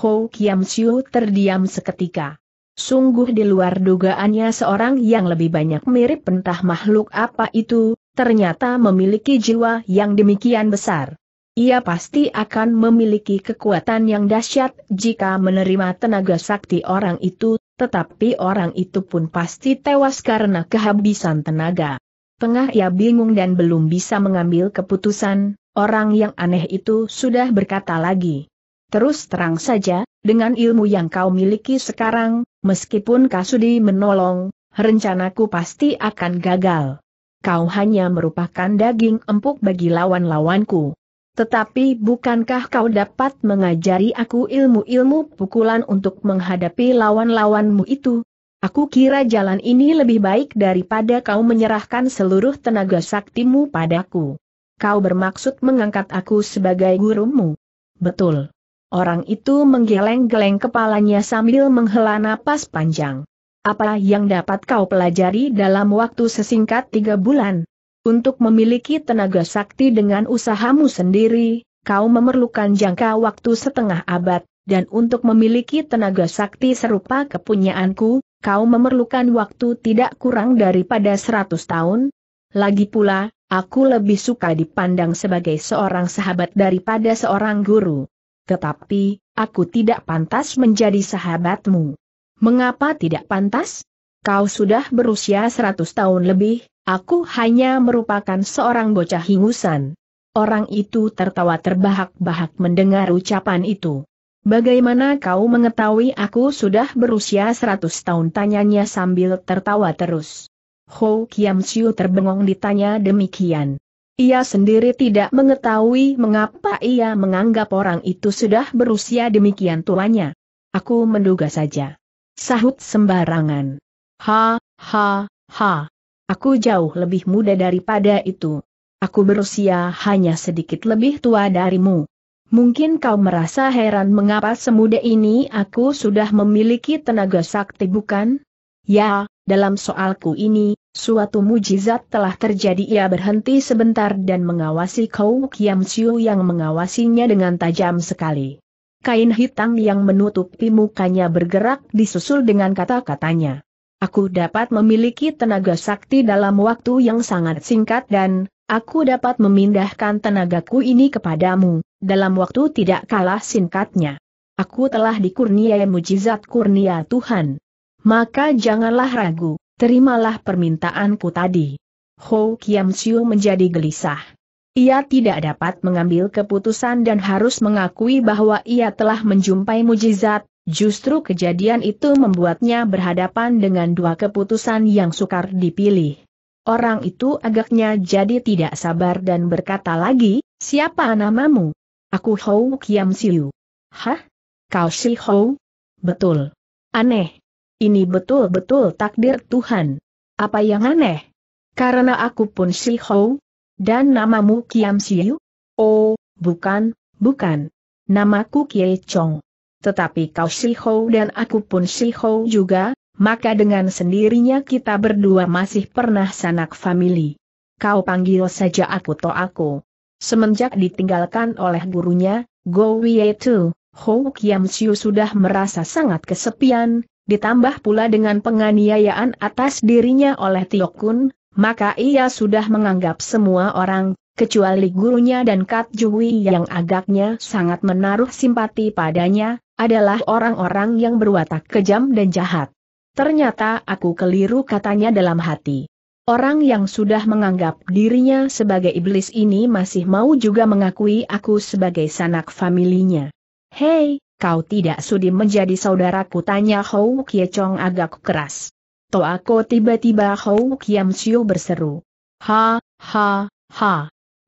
Ho Kiam Siu terdiam seketika. Sungguh di luar dugaannya seorang yang lebih banyak mirip entah makhluk apa itu, ternyata memiliki jiwa yang demikian besar. Ia pasti akan memiliki kekuatan yang dahsyat jika menerima tenaga sakti orang itu, tetapi orang itu pun pasti tewas karena kehabisan tenaga. Tengah ia bingung dan belum bisa mengambil keputusan, orang yang aneh itu sudah berkata lagi. Terus terang saja, dengan ilmu yang kau miliki sekarang, meskipun Kasudi menolong, rencanaku pasti akan gagal kau hanya merupakan daging empuk bagi lawan-lawanku. Tetapi bukankah kau dapat mengajari aku ilmu-ilmu pukulan untuk menghadapi lawan-lawanmu itu? Aku kira jalan ini lebih baik daripada kau menyerahkan seluruh tenaga saktimu padaku. Kau bermaksud mengangkat aku sebagai gurumu. Betul. Orang itu menggeleng-geleng kepalanya sambil menghela napas panjang. Apa yang dapat kau pelajari dalam waktu sesingkat tiga bulan? Untuk memiliki tenaga sakti dengan usahamu sendiri, kau memerlukan jangka waktu setengah abad, dan untuk memiliki tenaga sakti serupa kepunyaanku, kau memerlukan waktu tidak kurang daripada seratus tahun. Lagi pula, aku lebih suka dipandang sebagai seorang sahabat daripada seorang guru. Tetapi, aku tidak pantas menjadi sahabatmu. Mengapa tidak pantas? Kau sudah berusia seratus tahun lebih, aku hanya merupakan seorang bocah hingusan. Orang itu tertawa terbahak-bahak mendengar ucapan itu. Bagaimana kau mengetahui aku sudah berusia seratus tahun tanyanya sambil tertawa terus. Ho Kiam Siu terbengong ditanya demikian. Ia sendiri tidak mengetahui mengapa ia menganggap orang itu sudah berusia demikian tuanya. Aku menduga saja. Sahut sembarangan. Ha, ha, ha. Aku jauh lebih muda daripada itu. Aku berusia hanya sedikit lebih tua darimu. Mungkin kau merasa heran mengapa semuda ini aku sudah memiliki tenaga sakti bukan? Ya, dalam soalku ini, suatu mujizat telah terjadi ia berhenti sebentar dan mengawasi Kau Kiam Siu yang mengawasinya dengan tajam sekali. Kain hitam yang menutupi mukanya bergerak disusul dengan kata-katanya. Aku dapat memiliki tenaga sakti dalam waktu yang sangat singkat dan, aku dapat memindahkan tenagaku ini kepadamu, dalam waktu tidak kalah singkatnya. Aku telah dikurniai mujizat kurnia Tuhan. Maka janganlah ragu, terimalah permintaanku tadi. Ho Kiam Siu menjadi gelisah. Ia tidak dapat mengambil keputusan dan harus mengakui bahwa ia telah menjumpai mujizat, justru kejadian itu membuatnya berhadapan dengan dua keputusan yang sukar dipilih. Orang itu agaknya jadi tidak sabar dan berkata lagi, siapa namamu? Aku Hou Kiam Siu. Hah? Kau si Hou? Betul. Aneh. Ini betul-betul takdir Tuhan. Apa yang aneh? Karena aku pun si Hou, dan namamu Kiam Siu? Oh, bukan, bukan. Namaku Kie Chong. Tetapi kau Si Ho dan aku pun Si Ho juga, maka dengan sendirinya kita berdua masih pernah sanak famili. Kau panggil saja aku To aku. Semenjak ditinggalkan oleh gurunya, Go Wie Tu, Ho Kiam Siu sudah merasa sangat kesepian, ditambah pula dengan penganiayaan atas dirinya oleh Tio Kun, maka ia sudah menganggap semua orang, kecuali gurunya dan Kat Jui yang agaknya sangat menaruh simpati padanya, adalah orang-orang yang berwatak kejam dan jahat. Ternyata aku keliru katanya dalam hati. Orang yang sudah menganggap dirinya sebagai iblis ini masih mau juga mengakui aku sebagai sanak familinya. Hei, kau tidak sudi menjadi saudaraku tanya Hou Kiecong agak keras. Toako tiba-tiba Hou Kiam Siu berseru. Ha, ha, ha.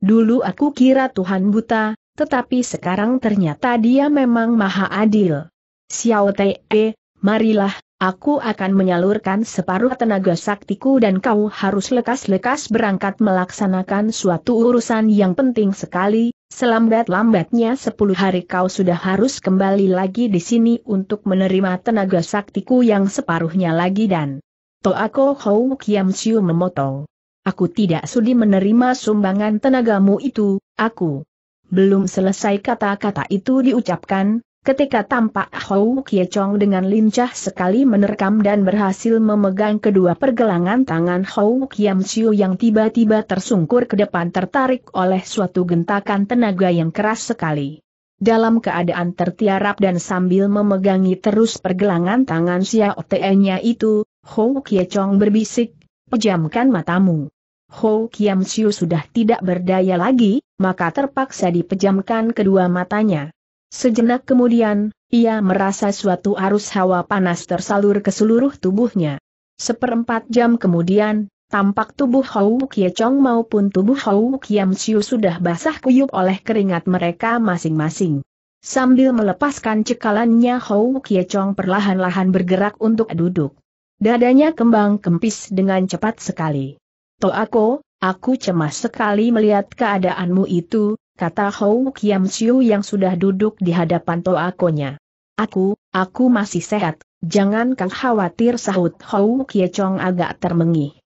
Dulu aku kira Tuhan buta, tetapi sekarang ternyata dia memang maha adil. Xiao Te, eh, marilah, aku akan menyalurkan separuh tenaga saktiku dan kau harus lekas-lekas berangkat melaksanakan suatu urusan yang penting sekali, selambat-lambatnya sepuluh hari kau sudah harus kembali lagi di sini untuk menerima tenaga saktiku yang separuhnya lagi dan Toako Hou Kiam Siu memotong. Aku tidak sudi menerima sumbangan tenagamu itu, aku. Belum selesai kata-kata itu diucapkan, ketika tampak Hou Kie Chong dengan lincah sekali menerkam dan berhasil memegang kedua pergelangan tangan Hou Kiam Siu yang tiba-tiba tersungkur ke depan tertarik oleh suatu gentakan tenaga yang keras sekali. Dalam keadaan tertiarap dan sambil memegangi terus pergelangan tangan Xiao te itu, Hou Kie Chong berbisik, pejamkan matamu. Hou Kiam Siu sudah tidak berdaya lagi, maka terpaksa dipejamkan kedua matanya. Sejenak kemudian, ia merasa suatu arus hawa panas tersalur ke seluruh tubuhnya. Seperempat jam kemudian, tampak tubuh Hou Kie Chong maupun tubuh Hou Kiam Siu sudah basah kuyup oleh keringat mereka masing-masing. Sambil melepaskan cekalannya Hou Kie Chong perlahan-lahan bergerak untuk duduk. Dadanya kembang kempis dengan cepat sekali. Toako, aku cemas sekali melihat keadaanmu itu, kata Hou Kiam Siu yang sudah duduk di hadapan Toakonya. Aku, aku masih sehat, jangan kau khawatir sahut Hou Kie Chong agak termengih.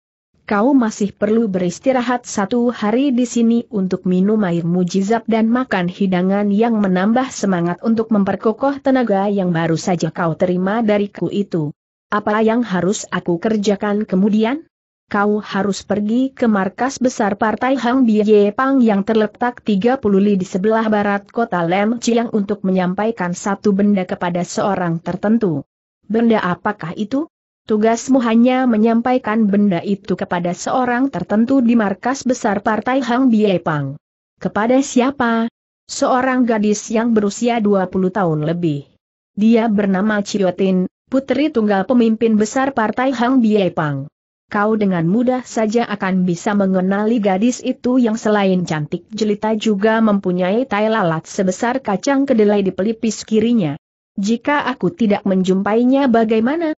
Kau masih perlu beristirahat satu hari di sini untuk minum air mujizat dan makan hidangan yang menambah semangat untuk memperkokoh tenaga yang baru saja kau terima dariku itu. Apa yang harus aku kerjakan kemudian? Kau harus pergi ke markas besar partai Hang Bie Pang yang terletak 30 li di sebelah barat kota Lem Chiang untuk menyampaikan satu benda kepada seorang tertentu. Benda apakah itu? Tugasmu hanya menyampaikan benda itu kepada seorang tertentu di markas besar partai Hang Bie Pang. Kepada siapa? Seorang gadis yang berusia 20 tahun lebih. Dia bernama Chiotin, Putri tunggal pemimpin besar partai Hang Bie Pang. Kau dengan mudah saja akan bisa mengenali gadis itu yang selain cantik jelita juga mempunyai tai lalat sebesar kacang kedelai di pelipis kirinya. Jika aku tidak menjumpainya bagaimana?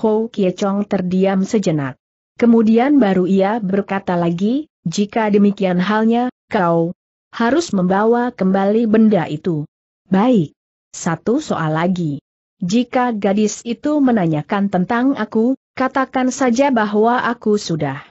Hou Kiechong terdiam sejenak. Kemudian baru ia berkata lagi, jika demikian halnya, kau harus membawa kembali benda itu. Baik. Satu soal lagi. Jika gadis itu menanyakan tentang aku, katakan saja bahwa aku sudah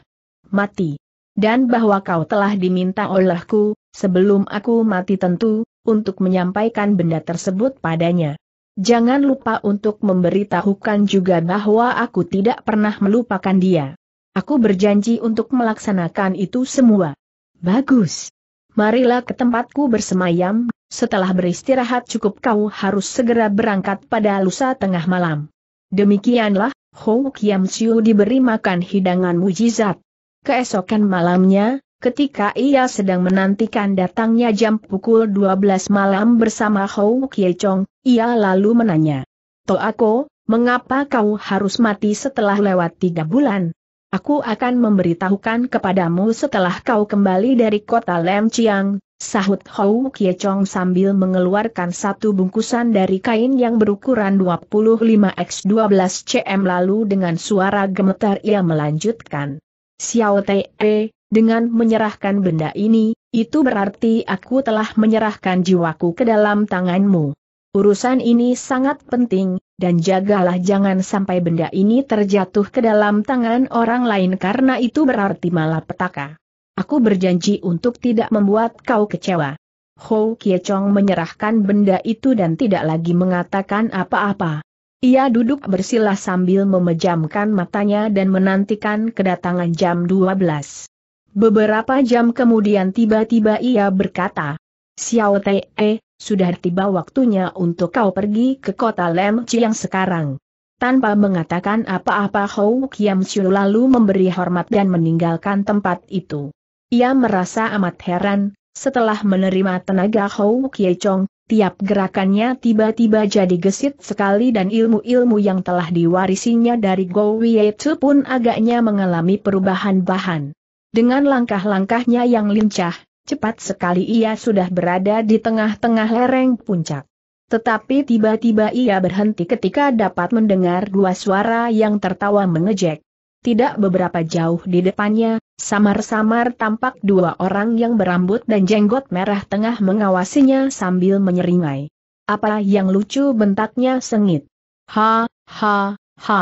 mati. Dan bahwa kau telah diminta olehku, sebelum aku mati tentu, untuk menyampaikan benda tersebut padanya. Jangan lupa untuk memberitahukan juga bahwa aku tidak pernah melupakan dia. Aku berjanji untuk melaksanakan itu semua. Bagus. Marilah ke tempatku bersemayam, setelah beristirahat cukup kau harus segera berangkat pada lusa tengah malam. Demikianlah, Hou Kiam Siu diberi makan hidangan mujizat. Keesokan malamnya, ketika ia sedang menantikan datangnya jam pukul 12 malam bersama Hou Kie Chong, ia lalu menanya. aku, mengapa kau harus mati setelah lewat tiga bulan? Aku akan memberitahukan kepadamu setelah kau kembali dari kota Lem Chiang, Sahut Hou Kie Chong sambil mengeluarkan satu bungkusan dari kain yang berukuran 25x12 cm lalu dengan suara gemetar ia melanjutkan. Xiao Te, e, dengan menyerahkan benda ini, itu berarti aku telah menyerahkan jiwaku ke dalam tanganmu. Urusan ini sangat penting, dan jagalah jangan sampai benda ini terjatuh ke dalam tangan orang lain karena itu berarti malapetaka. Aku berjanji untuk tidak membuat kau kecewa. Hou Kiechong menyerahkan benda itu dan tidak lagi mengatakan apa-apa. Ia duduk bersila sambil memejamkan matanya dan menantikan kedatangan jam 12. Beberapa jam kemudian tiba-tiba ia berkata, Xiao Te, eh, sudah tiba waktunya untuk kau pergi ke kota Lem Chiang sekarang. Tanpa mengatakan apa-apa Hou Kiam Siu lalu memberi hormat dan meninggalkan tempat itu. Ia merasa amat heran, setelah menerima tenaga Hou Kie Chong, tiap gerakannya tiba-tiba jadi gesit sekali dan ilmu-ilmu yang telah diwarisinya dari Go Wei Tzu pun agaknya mengalami perubahan bahan. Dengan langkah-langkahnya yang lincah, cepat sekali ia sudah berada di tengah-tengah lereng puncak. Tetapi tiba-tiba ia berhenti ketika dapat mendengar dua suara yang tertawa mengejek tidak beberapa jauh di depannya, samar-samar tampak dua orang yang berambut dan jenggot merah tengah mengawasinya sambil menyeringai. Apa yang lucu bentaknya sengit. Ha, ha, ha.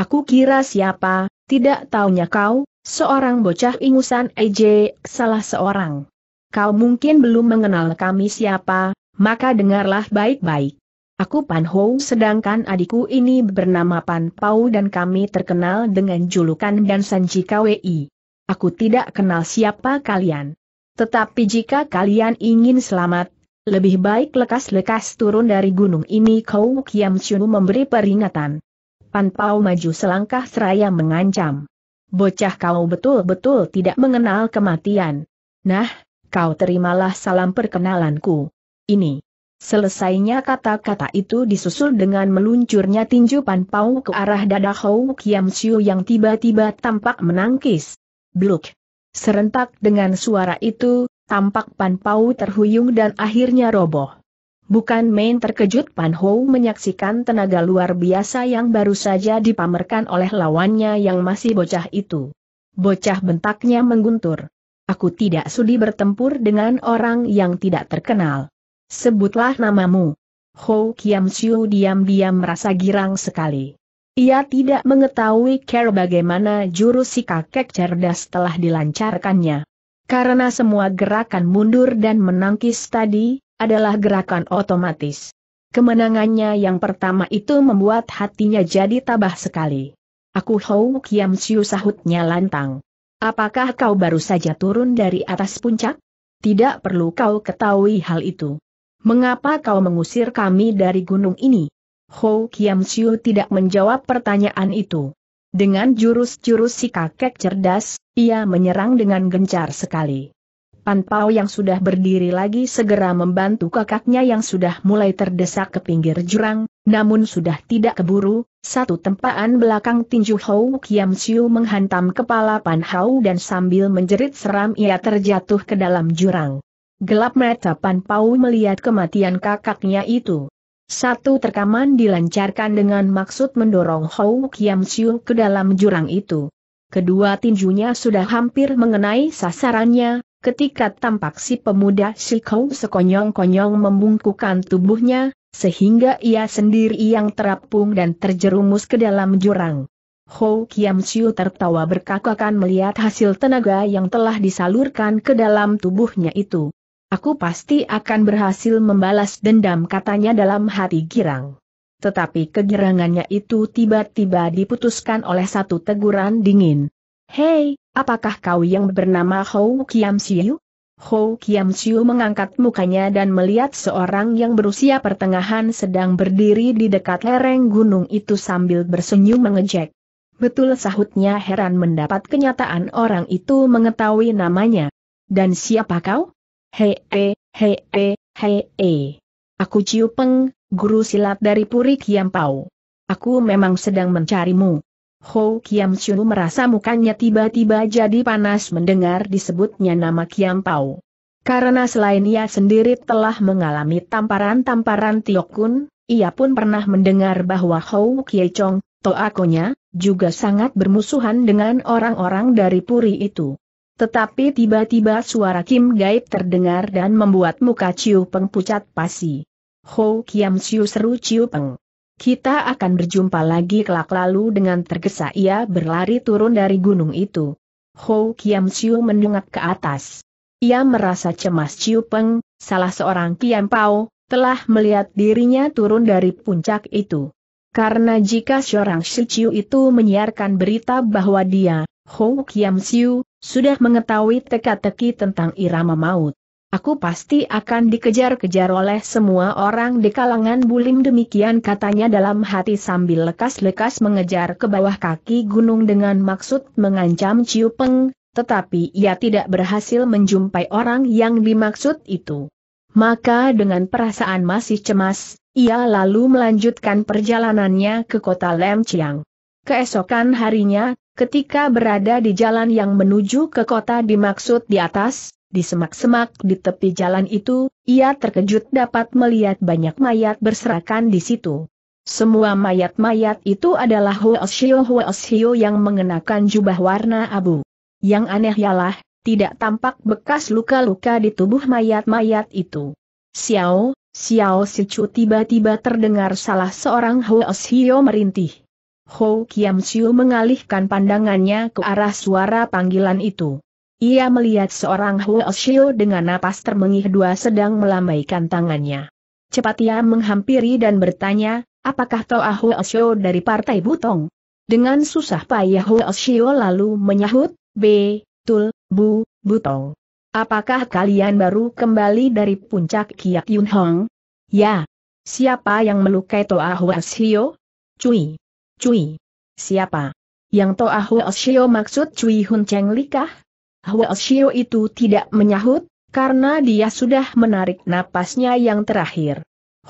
Aku kira siapa, tidak taunya kau, seorang bocah ingusan EJ, salah seorang. Kau mungkin belum mengenal kami siapa, maka dengarlah baik-baik. Aku Pan Hou sedangkan adikku ini bernama Pan Pau dan kami terkenal dengan julukan dan Sanji KWI. Aku tidak kenal siapa kalian. Tetapi jika kalian ingin selamat, lebih baik lekas-lekas turun dari gunung ini Kau Kiam Chunu memberi peringatan. Pan Pau maju selangkah seraya mengancam. Bocah kau betul-betul tidak mengenal kematian. Nah, kau terimalah salam perkenalanku. Ini. Selesainya kata-kata itu disusul dengan meluncurnya tinju pan pau ke arah dada Hou Kiam Siu yang tiba-tiba tampak menangkis. Bluk! Serentak dengan suara itu, tampak pan pau terhuyung dan akhirnya roboh. Bukan main terkejut Pan Hou menyaksikan tenaga luar biasa yang baru saja dipamerkan oleh lawannya yang masih bocah itu. Bocah bentaknya mengguntur. Aku tidak sudi bertempur dengan orang yang tidak terkenal. Sebutlah namamu. Ho Kiam Siu diam-diam merasa girang sekali. Ia tidak mengetahui care bagaimana jurus si kakek cerdas telah dilancarkannya. Karena semua gerakan mundur dan menangkis tadi, adalah gerakan otomatis. Kemenangannya yang pertama itu membuat hatinya jadi tabah sekali. Aku Ho Kiam Siu sahutnya lantang. Apakah kau baru saja turun dari atas puncak? Tidak perlu kau ketahui hal itu. Mengapa kau mengusir kami dari gunung ini? Ho Kiam Siu tidak menjawab pertanyaan itu. Dengan jurus-jurus si kakek cerdas, ia menyerang dengan gencar sekali. Pan Pao yang sudah berdiri lagi segera membantu kakaknya yang sudah mulai terdesak ke pinggir jurang, namun sudah tidak keburu, satu tempaan belakang tinju Hou Kiam Siu menghantam kepala Pan Hao dan sambil menjerit seram ia terjatuh ke dalam jurang. Gelap mata Pan Pau melihat kematian kakaknya itu. Satu terkaman dilancarkan dengan maksud mendorong Hou Kiam Siu ke dalam jurang itu. Kedua tinjunya sudah hampir mengenai sasarannya, ketika tampak si pemuda Kou sekonyong-konyong membungkukan tubuhnya, sehingga ia sendiri yang terapung dan terjerumus ke dalam jurang. Hou Kiam Siu tertawa berkakakan melihat hasil tenaga yang telah disalurkan ke dalam tubuhnya itu. Aku pasti akan berhasil membalas dendam katanya dalam hati girang. Tetapi kegirangannya itu tiba-tiba diputuskan oleh satu teguran dingin. Hei, apakah kau yang bernama Hou Kiam Siu? Hou Kiam Siu mengangkat mukanya dan melihat seorang yang berusia pertengahan sedang berdiri di dekat lereng gunung itu sambil bersenyum mengejek. Betul sahutnya heran mendapat kenyataan orang itu mengetahui namanya. Dan siapa kau? Hei, hei, hei, hei, hei. Aku Ciu Peng, guru silat dari Puri Kiam Pau. Aku memang sedang mencarimu. Ho Kiam Chiu merasa mukanya tiba-tiba jadi panas mendengar disebutnya nama Kiam Pau. Karena selain ia sendiri telah mengalami tamparan-tamparan Tio Kun, ia pun pernah mendengar bahwa Hou Kie Chong, Toakonya, juga sangat bermusuhan dengan orang-orang dari Puri itu. Tetapi tiba-tiba suara Kim gaib terdengar dan membuat muka Ciu Peng pucat pasi. Ho Kiam Siu seru Ciu Peng. Kita akan berjumpa lagi kelak lalu dengan tergesa ia berlari turun dari gunung itu. Ho Kiam Siu mendungak ke atas. Ia merasa cemas Ciu Peng, salah seorang Kiam Pao, telah melihat dirinya turun dari puncak itu. Karena jika seorang Shi Ciu itu menyiarkan berita bahwa dia, Ho Kiam Siu, sudah mengetahui teka-teki tentang irama maut. Aku pasti akan dikejar-kejar oleh semua orang di kalangan bulim demikian katanya dalam hati sambil lekas-lekas mengejar ke bawah kaki gunung dengan maksud mengancam Ciu Peng, tetapi ia tidak berhasil menjumpai orang yang dimaksud itu. Maka dengan perasaan masih cemas, ia lalu melanjutkan perjalanannya ke kota Lemciang. Keesokan harinya, Ketika berada di jalan yang menuju ke kota dimaksud di atas, di semak-semak di tepi jalan itu, ia terkejut dapat melihat banyak mayat berserakan di situ. Semua mayat-mayat itu adalah Huoshio-Huoshio yang mengenakan jubah warna abu. Yang aneh ialah, tidak tampak bekas luka-luka di tubuh mayat-mayat itu. Xiao, Xiao Sichu tiba-tiba terdengar salah seorang Huoshio merintih. Ho Kiam Siu mengalihkan pandangannya ke arah suara panggilan itu. Ia melihat seorang Ho Shio dengan napas termengih dua sedang melambaikan tangannya. Cepat ia menghampiri dan bertanya, apakah Ah Ho Shio dari Partai Butong? Dengan susah payah Ho Shio lalu menyahut, B, Tul, Bu, Butong. Apakah kalian baru kembali dari puncak Kiat Yun Hong? Ya. Siapa yang melukai Ah Ho Shio? Cui. Cui. Siapa? Yang Toa Hua Shio maksud Cui Hun Cheng Likah? Hua Shio itu tidak menyahut, karena dia sudah menarik napasnya yang terakhir.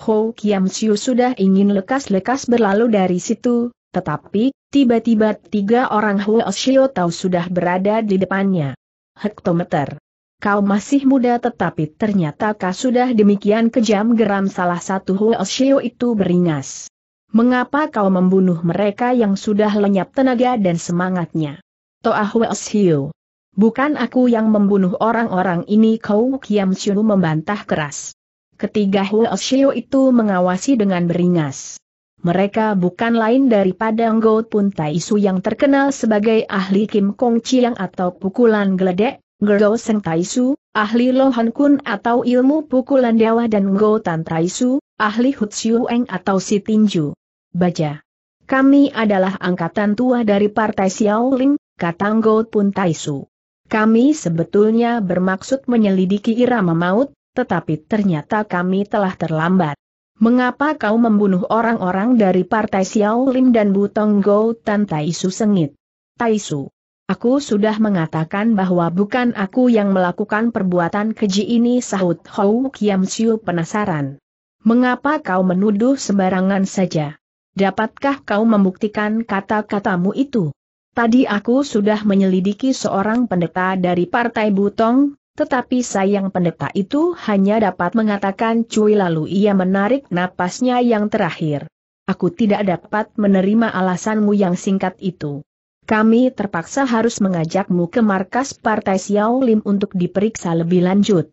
Ho Kiam Siu sudah ingin lekas-lekas berlalu dari situ, tetapi, tiba-tiba tiga orang Huo Shio tahu sudah berada di depannya. Hektometer. Kau masih muda tetapi ternyata kau sudah demikian kejam geram salah satu Huo Shio itu beringas. Mengapa kau membunuh mereka yang sudah lenyap tenaga dan semangatnya? Toah Hiu. Bukan aku yang membunuh orang-orang ini kau Kiam Xiu membantah keras. Ketiga Wes Hiu itu mengawasi dengan beringas. Mereka bukan lain daripada Ngo Pun Tai Su yang terkenal sebagai ahli Kim Kong Chiang atau pukulan geledek, Ngo Seng Tai Su, ahli Lohan Kun atau ilmu pukulan dewa dan Ngo Tan Tai Su, ahli Hutsiu Eng atau si tinju. Baja. Kami adalah angkatan tua dari Partai Xiaoling, Katanggo pun Taisu. Kami sebetulnya bermaksud menyelidiki irama maut, tetapi ternyata kami telah terlambat. Mengapa kau membunuh orang-orang dari Partai Xiaolim dan Butong Butonggo Tan Su sengit? Taisu. Aku sudah mengatakan bahwa bukan aku yang melakukan perbuatan keji ini sahut Hou Kiam Siu penasaran. Mengapa kau menuduh sembarangan saja? Dapatkah kau membuktikan kata-katamu itu? Tadi aku sudah menyelidiki seorang pendeta dari Partai Butong, tetapi sayang pendeta itu hanya dapat mengatakan cuy lalu ia menarik napasnya yang terakhir. Aku tidak dapat menerima alasanmu yang singkat itu. Kami terpaksa harus mengajakmu ke markas Partai Xiao Lim untuk diperiksa lebih lanjut.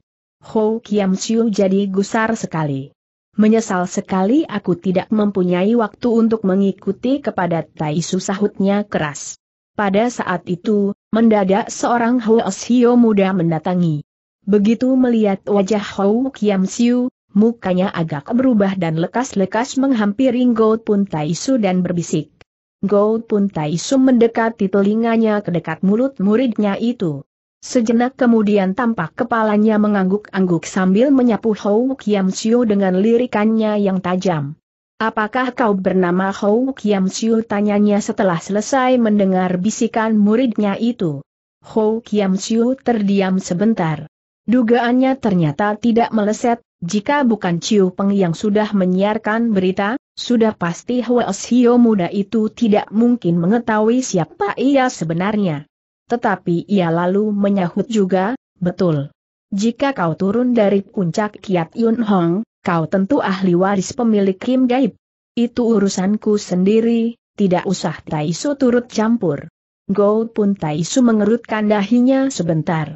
Ho Kiam Siu jadi gusar sekali. Menyesal sekali aku tidak mempunyai waktu untuk mengikuti kepada Taisu sahutnya keras. Pada saat itu, mendadak seorang Hou Osio muda mendatangi. Begitu melihat wajah Hou Kiam Siu, mukanya agak berubah dan lekas-lekas menghampiri Gold Pun Taisu dan berbisik. Gold Pun Taisu mendekati telinganya ke dekat mulut muridnya itu. Sejenak kemudian tampak kepalanya mengangguk-angguk sambil menyapu Hou Kiam Siu dengan lirikannya yang tajam. Apakah kau bernama Hou Kiam Siu tanyanya setelah selesai mendengar bisikan muridnya itu. Hou Kiam Siu terdiam sebentar. Dugaannya ternyata tidak meleset, jika bukan Ciu Peng yang sudah menyiarkan berita, sudah pasti Hwa Hio muda itu tidak mungkin mengetahui siapa ia sebenarnya. Tetapi ia lalu menyahut juga, betul. Jika kau turun dari puncak Kiat Yun Hong, kau tentu ahli waris pemilik Kim Gaib. Itu urusanku sendiri, tidak usah Taisu turut campur. Go pun Taisu mengerutkan dahinya sebentar.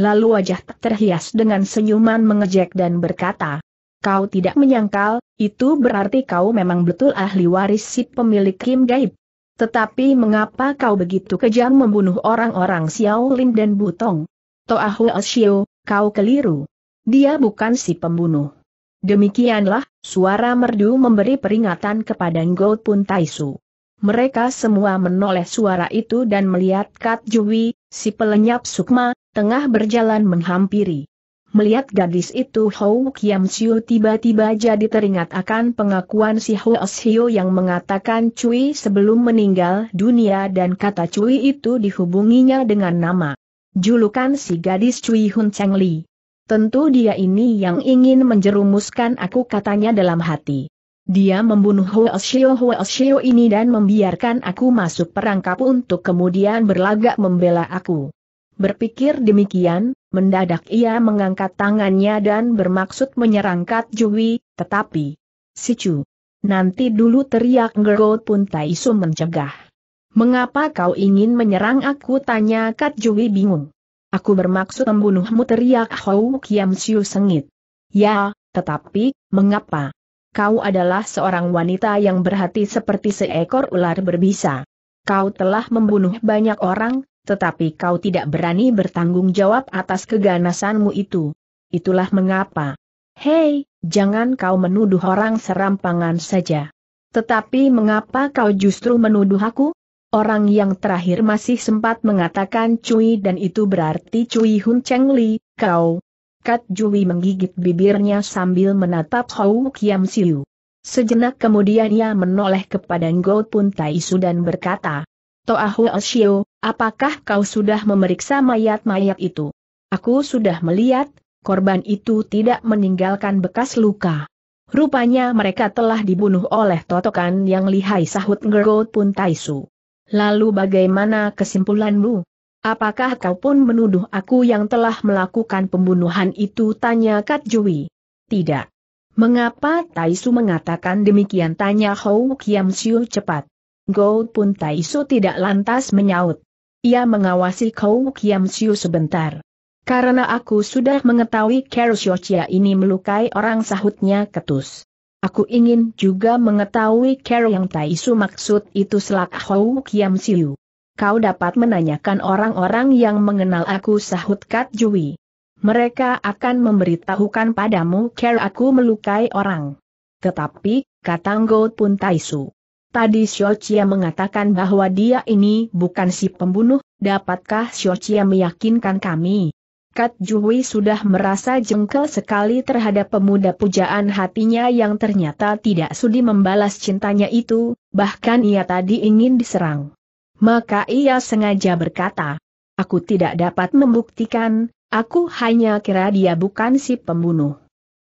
Lalu wajah terhias dengan senyuman mengejek dan berkata, Kau tidak menyangkal, itu berarti kau memang betul ahli waris si pemilik Kim Gaib. Tetapi mengapa kau begitu kejam membunuh orang-orang Xiao Lin dan Butong? Toahu Xiao, kau keliru. Dia bukan si pembunuh. Demikianlah, suara merdu memberi peringatan kepada Ngo Pun Taisu. Mereka semua menoleh suara itu dan melihat Kat Jui, si pelenyap sukma, tengah berjalan menghampiri. Melihat gadis itu Hou Kiam Siu tiba-tiba jadi teringat akan pengakuan si Hou Xiu yang mengatakan Cui sebelum meninggal dunia dan kata Cui itu dihubunginya dengan nama. Julukan si gadis Cui Hun Cheng Li. Tentu dia ini yang ingin menjerumuskan aku katanya dalam hati. Dia membunuh Hou Shio Hou Xiu ini dan membiarkan aku masuk perangkap untuk kemudian berlagak membela aku. Berpikir demikian, Mendadak ia mengangkat tangannya dan bermaksud menyerang Kat Jui, tetapi... Chu, Nanti dulu teriak Ngero pun Taisu mencegah. Mengapa kau ingin menyerang aku tanya Kat Jui bingung. Aku bermaksud membunuhmu teriak Hou Kiam Siu sengit. Ya, tetapi, mengapa? Kau adalah seorang wanita yang berhati seperti seekor ular berbisa. Kau telah membunuh banyak orang, tetapi kau tidak berani bertanggung jawab atas keganasanmu itu. Itulah mengapa. Hei, jangan kau menuduh orang serampangan saja. Tetapi mengapa kau justru menuduh aku? Orang yang terakhir masih sempat mengatakan cuy dan itu berarti cuy Hun Cheng Li, kau. Kat Jui menggigit bibirnya sambil menatap Hou Kiam Siu. Sejenak kemudian ia menoleh kepada Ngo Pun Taisu dan berkata, Toa Toahu Xiu, Apakah kau sudah memeriksa mayat-mayat itu? Aku sudah melihat, korban itu tidak meninggalkan bekas luka. Rupanya mereka telah dibunuh oleh totokan yang lihai sahut Ngergot pun Taisu. Lalu bagaimana kesimpulanmu? Apakah kau pun menuduh aku yang telah melakukan pembunuhan itu? Tanya Kat Jui. Tidak. Mengapa Taisu mengatakan demikian? Tanya Hou Kiam Siu cepat. Gold pun Taisu tidak lantas menyaut. Ia mengawasi Kou Kiam Siu sebentar. Karena aku sudah mengetahui Kerusyochia ini melukai orang sahutnya ketus. Aku ingin juga mengetahui Kero yang Taisu maksud itu selak Hou Kiam Siu. Kau dapat menanyakan orang-orang yang mengenal aku sahut Kat Jui. Mereka akan memberitahukan padamu Kero aku melukai orang. Tetapi, kata Ngo pun Taisu. Tadi Xiochia mengatakan bahwa dia ini bukan si pembunuh, dapatkah Xiochia meyakinkan kami? Kat Juhui sudah merasa jengkel sekali terhadap pemuda pujaan hatinya yang ternyata tidak sudi membalas cintanya itu, bahkan ia tadi ingin diserang. Maka ia sengaja berkata, Aku tidak dapat membuktikan, aku hanya kira dia bukan si pembunuh.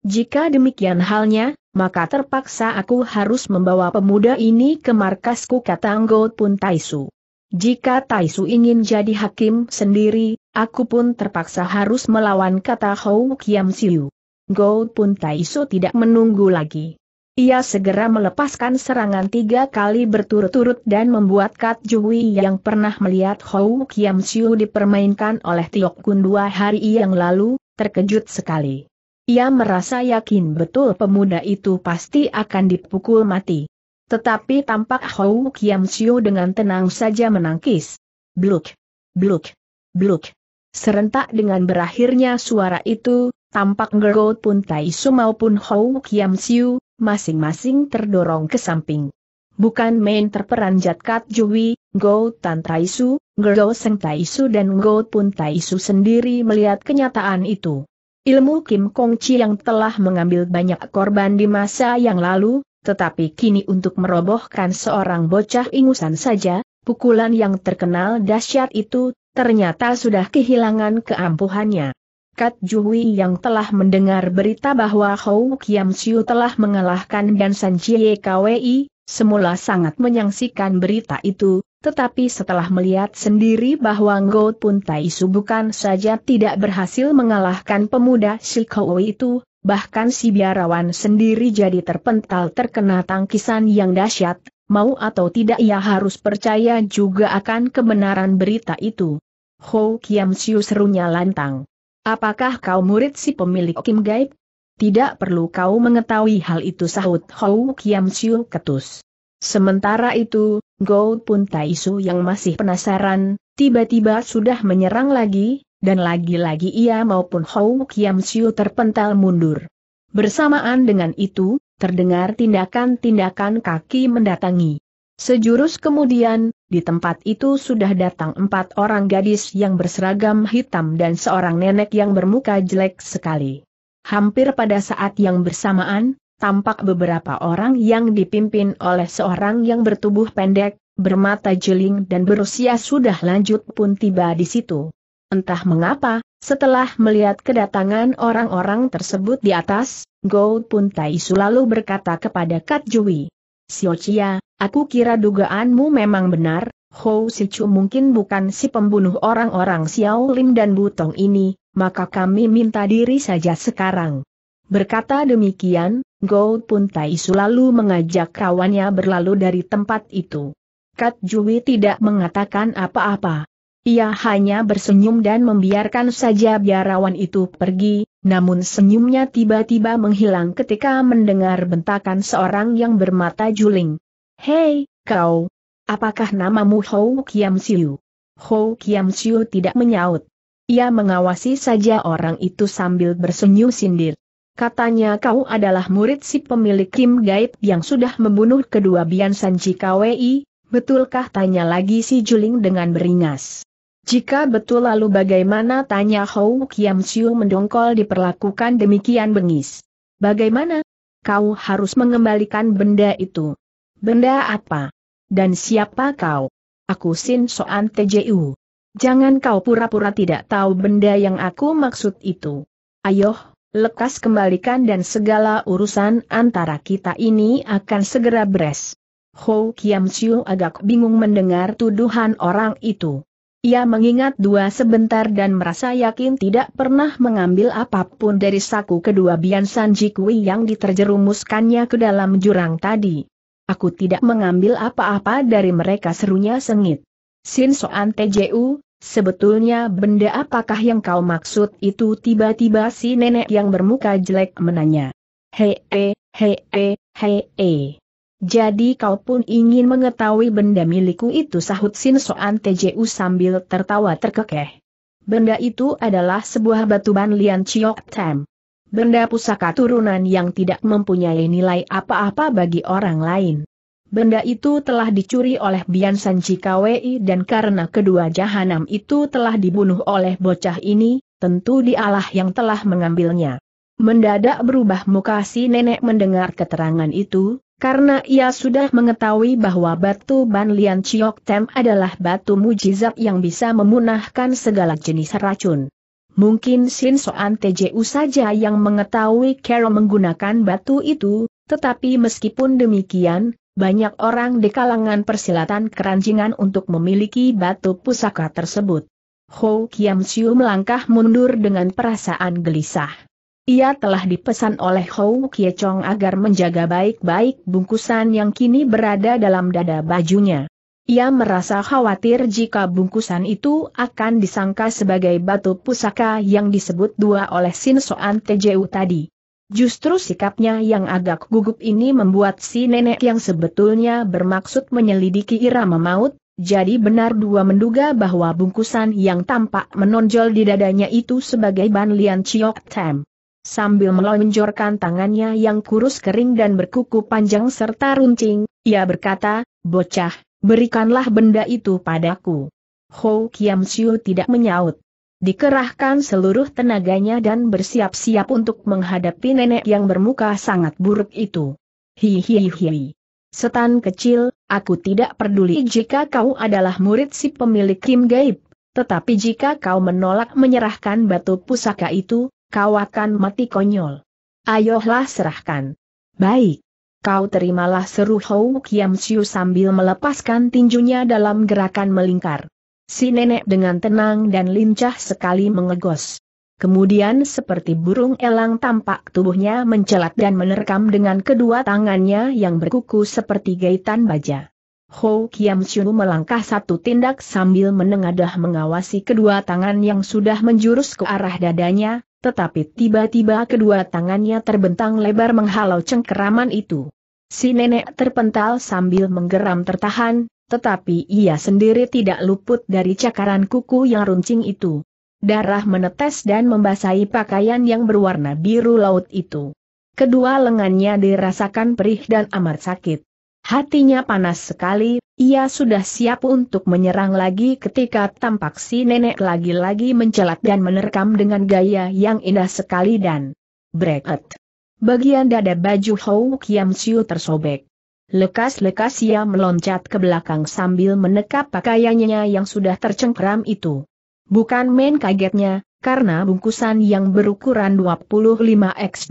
Jika demikian halnya, maka terpaksa aku harus membawa pemuda ini ke markasku kata Anggo pun Taisu. Jika Taisu ingin jadi hakim sendiri, aku pun terpaksa harus melawan kata Hou Kiam Siu. Go pun Taisu tidak menunggu lagi. Ia segera melepaskan serangan tiga kali berturut-turut dan membuat Kat Jui yang pernah melihat Hou Kiam Siu dipermainkan oleh Tiok Kun dua hari yang lalu, terkejut sekali. Ia merasa yakin betul pemuda itu pasti akan dipukul mati. Tetapi tampak Hou Kiam Siu dengan tenang saja menangkis. Bluk, bluk, bluk. Serentak dengan berakhirnya suara itu, tampak Gergo pun Tai Su maupun Hou Kiam Siu, masing-masing terdorong ke samping. Bukan main terperanjat Kat Jui, Go Tan Tai Su, Gergo Seng Tai Su dan Ngo Pun Tai Su sendiri melihat kenyataan itu. Ilmu Kim Kong Chi yang telah mengambil banyak korban di masa yang lalu, tetapi kini untuk merobohkan seorang bocah ingusan saja, pukulan yang terkenal dahsyat itu, ternyata sudah kehilangan keampuhannya. Kat Juhui yang telah mendengar berita bahwa Hou Kiam Siu telah mengalahkan San Chie Kwei, semula sangat menyaksikan berita itu, tetapi setelah melihat sendiri bahwa Ngo Pun Taisu bukan saja tidak berhasil mengalahkan pemuda Shikowi itu, bahkan si biarawan sendiri jadi terpental terkena tangkisan yang dahsyat, mau atau tidak ia harus percaya juga akan kebenaran berita itu. Ho Kiam Siu serunya lantang. Apakah kau murid si pemilik Kim Gaib? Tidak perlu kau mengetahui hal itu sahut Ho Kiam Siu ketus. Sementara itu, Go Pun Taisu yang masih penasaran, tiba-tiba sudah menyerang lagi, dan lagi-lagi ia maupun Hou Kiam Siu terpental mundur. Bersamaan dengan itu, terdengar tindakan-tindakan kaki mendatangi. Sejurus kemudian, di tempat itu sudah datang empat orang gadis yang berseragam hitam dan seorang nenek yang bermuka jelek sekali. Hampir pada saat yang bersamaan, tampak beberapa orang yang dipimpin oleh seorang yang bertubuh pendek, bermata jeling dan berusia sudah lanjut pun tiba di situ. Entah mengapa, setelah melihat kedatangan orang-orang tersebut di atas, Gou Pun Tai lalu berkata kepada Kat Jui. Siocia, aku kira dugaanmu memang benar, Hou Sichu mungkin bukan si pembunuh orang-orang Xiao Lim dan Butong ini, maka kami minta diri saja sekarang. Berkata demikian, Gou Pun Tai selalu mengajak kawannya berlalu dari tempat itu. Kat Jui tidak mengatakan apa-apa. Ia hanya bersenyum dan membiarkan saja biarawan itu pergi, namun senyumnya tiba-tiba menghilang ketika mendengar bentakan seorang yang bermata juling. Hei, kau! Apakah namamu Hou Kiam Siu? Hou Kiam Siu tidak menyaut. Ia mengawasi saja orang itu sambil bersenyum sindir. Katanya kau adalah murid si pemilik Kim Gaib yang sudah membunuh kedua Bian Sanji KWI, betulkah tanya lagi si Juling dengan beringas. Jika betul lalu bagaimana tanya Hou Kiam Siu mendongkol diperlakukan demikian bengis. Bagaimana? Kau harus mengembalikan benda itu. Benda apa? Dan siapa kau? Aku Sin Soan TJU. Jangan kau pura-pura tidak tahu benda yang aku maksud itu. Ayoh, lekas kembalikan dan segala urusan antara kita ini akan segera beres. Ho Kiam Siu agak bingung mendengar tuduhan orang itu. Ia mengingat dua sebentar dan merasa yakin tidak pernah mengambil apapun dari saku kedua Bian San Jikui yang diterjerumuskannya ke dalam jurang tadi. Aku tidak mengambil apa-apa dari mereka serunya sengit. Sin Soan Teju, Sebetulnya benda apakah yang kau maksud itu tiba-tiba si nenek yang bermuka jelek menanya. Hei, hei, hei, hei, hei. Jadi kau pun ingin mengetahui benda milikku itu sahut Sin Soan TJU sambil tertawa terkekeh. Benda itu adalah sebuah batu ban Lian Chiok Tam. Benda pusaka turunan yang tidak mempunyai nilai apa-apa bagi orang lain. Benda itu telah dicuri oleh Bian San Kwei dan karena kedua jahanam itu telah dibunuh oleh bocah ini, tentu dialah yang telah mengambilnya. Mendadak berubah muka si nenek mendengar keterangan itu, karena ia sudah mengetahui bahwa batu Ban Lian Chiok Tem adalah batu mujizat yang bisa memunahkan segala jenis racun. Mungkin Sin Soan TJU saja yang mengetahui Carol menggunakan batu itu, tetapi meskipun demikian, banyak orang di kalangan persilatan keranjingan untuk memiliki batu pusaka tersebut. Ho Kiam Siu melangkah mundur dengan perasaan gelisah. Ia telah dipesan oleh Ho Kie Chong agar menjaga baik-baik bungkusan yang kini berada dalam dada bajunya. Ia merasa khawatir jika bungkusan itu akan disangka sebagai batu pusaka yang disebut dua oleh Sin Soan Tju tadi. Justru sikapnya yang agak gugup ini membuat si nenek yang sebetulnya bermaksud menyelidiki irama maut, jadi benar dua menduga bahwa bungkusan yang tampak menonjol di dadanya itu sebagai ban lian ciok tem. Sambil melonjorkan tangannya yang kurus kering dan berkuku panjang serta runcing, ia berkata, bocah, berikanlah benda itu padaku. Ho Kiam Siu tidak menyaut. Dikerahkan seluruh tenaganya dan bersiap-siap untuk menghadapi nenek yang bermuka sangat buruk itu. Hihihihi. Setan kecil, aku tidak peduli jika kau adalah murid si pemilik Kim Gaib, tetapi jika kau menolak menyerahkan batu pusaka itu, kau akan mati konyol. Ayolah serahkan. Baik. Kau terimalah seru Hou Kiam Siu sambil melepaskan tinjunya dalam gerakan melingkar. Si nenek dengan tenang dan lincah sekali mengegos. Kemudian seperti burung elang tampak tubuhnya mencelat dan menerkam dengan kedua tangannya yang berkuku seperti gaitan baja. Ho Kiam Chiu melangkah satu tindak sambil menengadah mengawasi kedua tangan yang sudah menjurus ke arah dadanya, tetapi tiba-tiba kedua tangannya terbentang lebar menghalau cengkeraman itu. Si nenek terpental sambil menggeram tertahan, tetapi ia sendiri tidak luput dari cakaran kuku yang runcing itu. Darah menetes dan membasahi pakaian yang berwarna biru laut itu. Kedua lengannya dirasakan perih dan amat sakit. Hatinya panas sekali, ia sudah siap untuk menyerang lagi ketika tampak si nenek lagi-lagi mencelat dan menerkam dengan gaya yang indah sekali dan breket. Bagian dada baju Hou Kiam Siu tersobek. Lekas-lekas ia meloncat ke belakang sambil menekap pakaiannya yang sudah tercengkram itu. Bukan main kagetnya, karena bungkusan yang berukuran 25x 12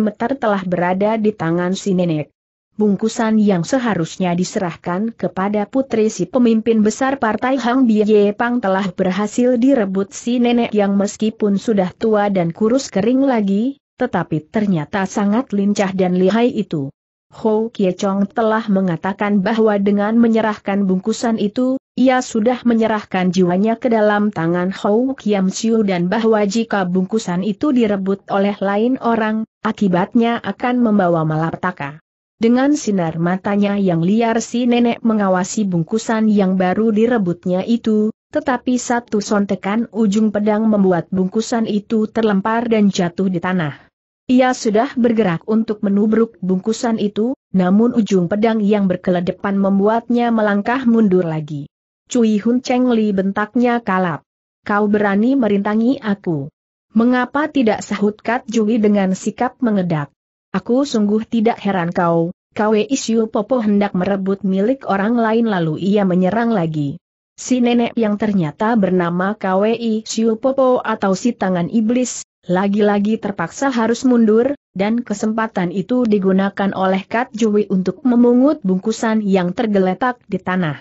cm telah berada di tangan si nenek. Bungkusan yang seharusnya diserahkan kepada putri si pemimpin besar partai Hang Biye Pang telah berhasil direbut si nenek yang meskipun sudah tua dan kurus kering lagi, tetapi ternyata sangat lincah dan lihai itu. Ho Kiechong telah mengatakan bahwa dengan menyerahkan bungkusan itu, ia sudah menyerahkan jiwanya ke dalam tangan Ho Kiam Siu dan bahwa jika bungkusan itu direbut oleh lain orang, akibatnya akan membawa malapetaka. Dengan sinar matanya yang liar si nenek mengawasi bungkusan yang baru direbutnya itu, tetapi satu sontekan ujung pedang membuat bungkusan itu terlempar dan jatuh di tanah. Ia sudah bergerak untuk menubruk bungkusan itu, namun ujung pedang yang berkeledepan membuatnya melangkah mundur lagi. Cui Hun Cheng Li bentaknya kalap. Kau berani merintangi aku. Mengapa tidak sahut Kat Jui dengan sikap mengedak? Aku sungguh tidak heran kau, Kwe Isyu Popo hendak merebut milik orang lain lalu ia menyerang lagi. Si nenek yang ternyata bernama Kwe Isyu Popo atau si tangan iblis, lagi-lagi terpaksa harus mundur, dan kesempatan itu digunakan oleh Kat Jui untuk memungut bungkusan yang tergeletak di tanah.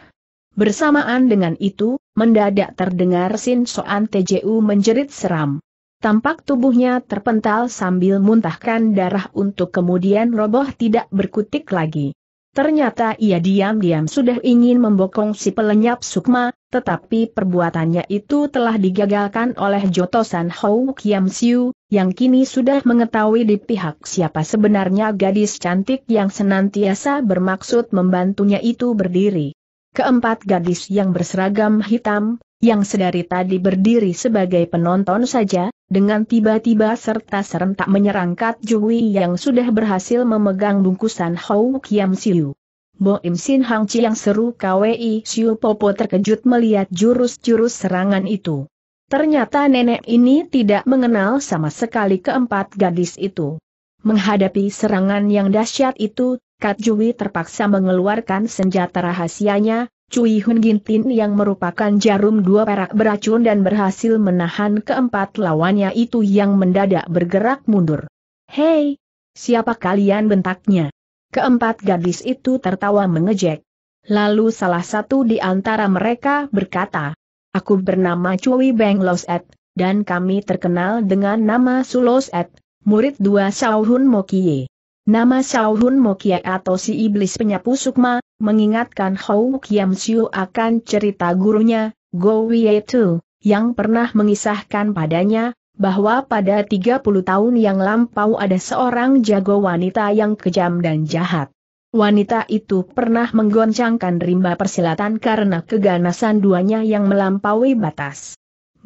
Bersamaan dengan itu, mendadak terdengar Sin Soan TJU menjerit seram. Tampak tubuhnya terpental sambil muntahkan darah untuk kemudian roboh tidak berkutik lagi. Ternyata ia diam-diam sudah ingin membokong si pelenyap Sukma, tetapi perbuatannya itu telah digagalkan oleh Jotosan Hou Kiam Siu, yang kini sudah mengetahui di pihak siapa sebenarnya gadis cantik yang senantiasa bermaksud membantunya itu berdiri. Keempat gadis yang berseragam hitam, yang sedari tadi berdiri sebagai penonton saja, dengan tiba-tiba serta serentak menyerang Kat Jui yang sudah berhasil memegang bungkusan Hou Kiam Siu. Bo Im Sin Hang Chi yang seru KWI Siu Popo terkejut melihat jurus-jurus serangan itu. Ternyata nenek ini tidak mengenal sama sekali keempat gadis itu. Menghadapi serangan yang dahsyat itu, Kat Jui terpaksa mengeluarkan senjata rahasianya, Cui Hun Gintin yang merupakan jarum dua perak beracun dan berhasil menahan keempat lawannya itu yang mendadak bergerak mundur. Hei! Siapa kalian bentaknya? Keempat gadis itu tertawa mengejek. Lalu salah satu di antara mereka berkata, Aku bernama Cui Beng Loset, dan kami terkenal dengan nama Sulos Et, murid dua Sao Hun Mokie. Nama Shaohun Mokie atau si iblis penyapu sukma, mengingatkan Hou Kiam Siu akan cerita gurunya, Go Wie Tu, yang pernah mengisahkan padanya, bahwa pada 30 tahun yang lampau ada seorang jago wanita yang kejam dan jahat. Wanita itu pernah menggoncangkan rimba persilatan karena keganasan duanya yang melampaui batas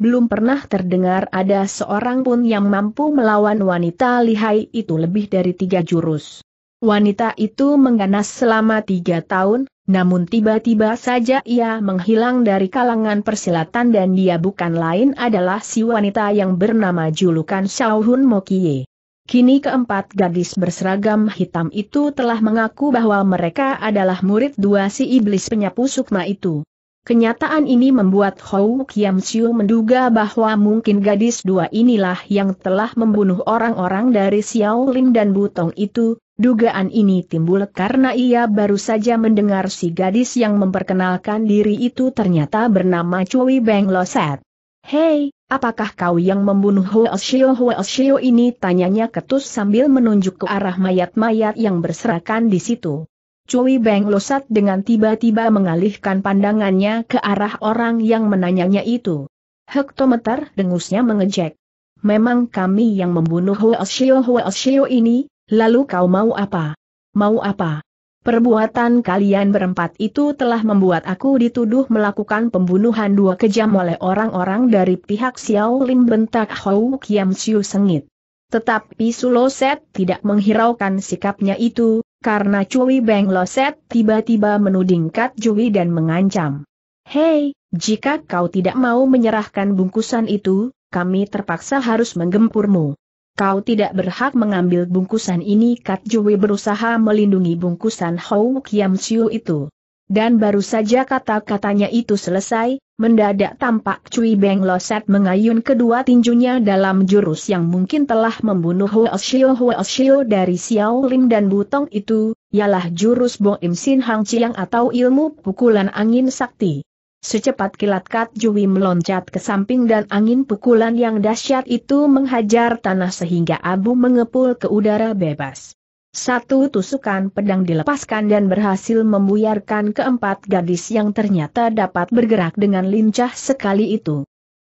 belum pernah terdengar ada seorang pun yang mampu melawan wanita lihai itu lebih dari tiga jurus. Wanita itu mengganas selama tiga tahun, namun tiba-tiba saja ia menghilang dari kalangan persilatan dan dia bukan lain adalah si wanita yang bernama julukan Shaohun Mokie. Kini keempat gadis berseragam hitam itu telah mengaku bahwa mereka adalah murid dua si iblis penyapu sukma itu. Kenyataan ini membuat Hou Kiam Siu menduga bahwa mungkin gadis dua inilah yang telah membunuh orang-orang dari Xiao Lin dan Butong itu, dugaan ini timbul karena ia baru saja mendengar si gadis yang memperkenalkan diri itu ternyata bernama Cui Beng Loset. Hei, apakah kau yang membunuh Huo Xiao Huo Xiao ini? Tanyanya ketus sambil menunjuk ke arah mayat-mayat yang berserakan di situ. Cui Beng Losat dengan tiba-tiba mengalihkan pandangannya ke arah orang yang menanyanya itu. Hektometer dengusnya mengejek. Memang kami yang membunuh Hoashio Hoashio ini, lalu kau mau apa? Mau apa? Perbuatan kalian berempat itu telah membuat aku dituduh melakukan pembunuhan dua kejam oleh orang-orang dari pihak Xiao Lin bentak Hou Kiam Siu sengit. Tetapi Suloset tidak menghiraukan sikapnya itu, karena Cui Beng Loset tiba-tiba menuding Kat Jui dan mengancam. Hei, jika kau tidak mau menyerahkan bungkusan itu, kami terpaksa harus menggempurmu. Kau tidak berhak mengambil bungkusan ini Kat Jui berusaha melindungi bungkusan Hou Kiam Siu itu. Dan baru saja kata-katanya itu selesai, mendadak tampak Cui Beng Loset mengayun kedua tinjunya dalam jurus yang mungkin telah membunuh Huo Xiu Huo Xiu dari Xiao Lim dan Butong itu, ialah jurus Bo Im Sin Hang Chiang atau ilmu pukulan angin sakti. Secepat kilat Kat Jui meloncat ke samping dan angin pukulan yang dahsyat itu menghajar tanah sehingga abu mengepul ke udara bebas. Satu tusukan pedang dilepaskan dan berhasil membuyarkan keempat gadis yang ternyata dapat bergerak dengan lincah sekali itu.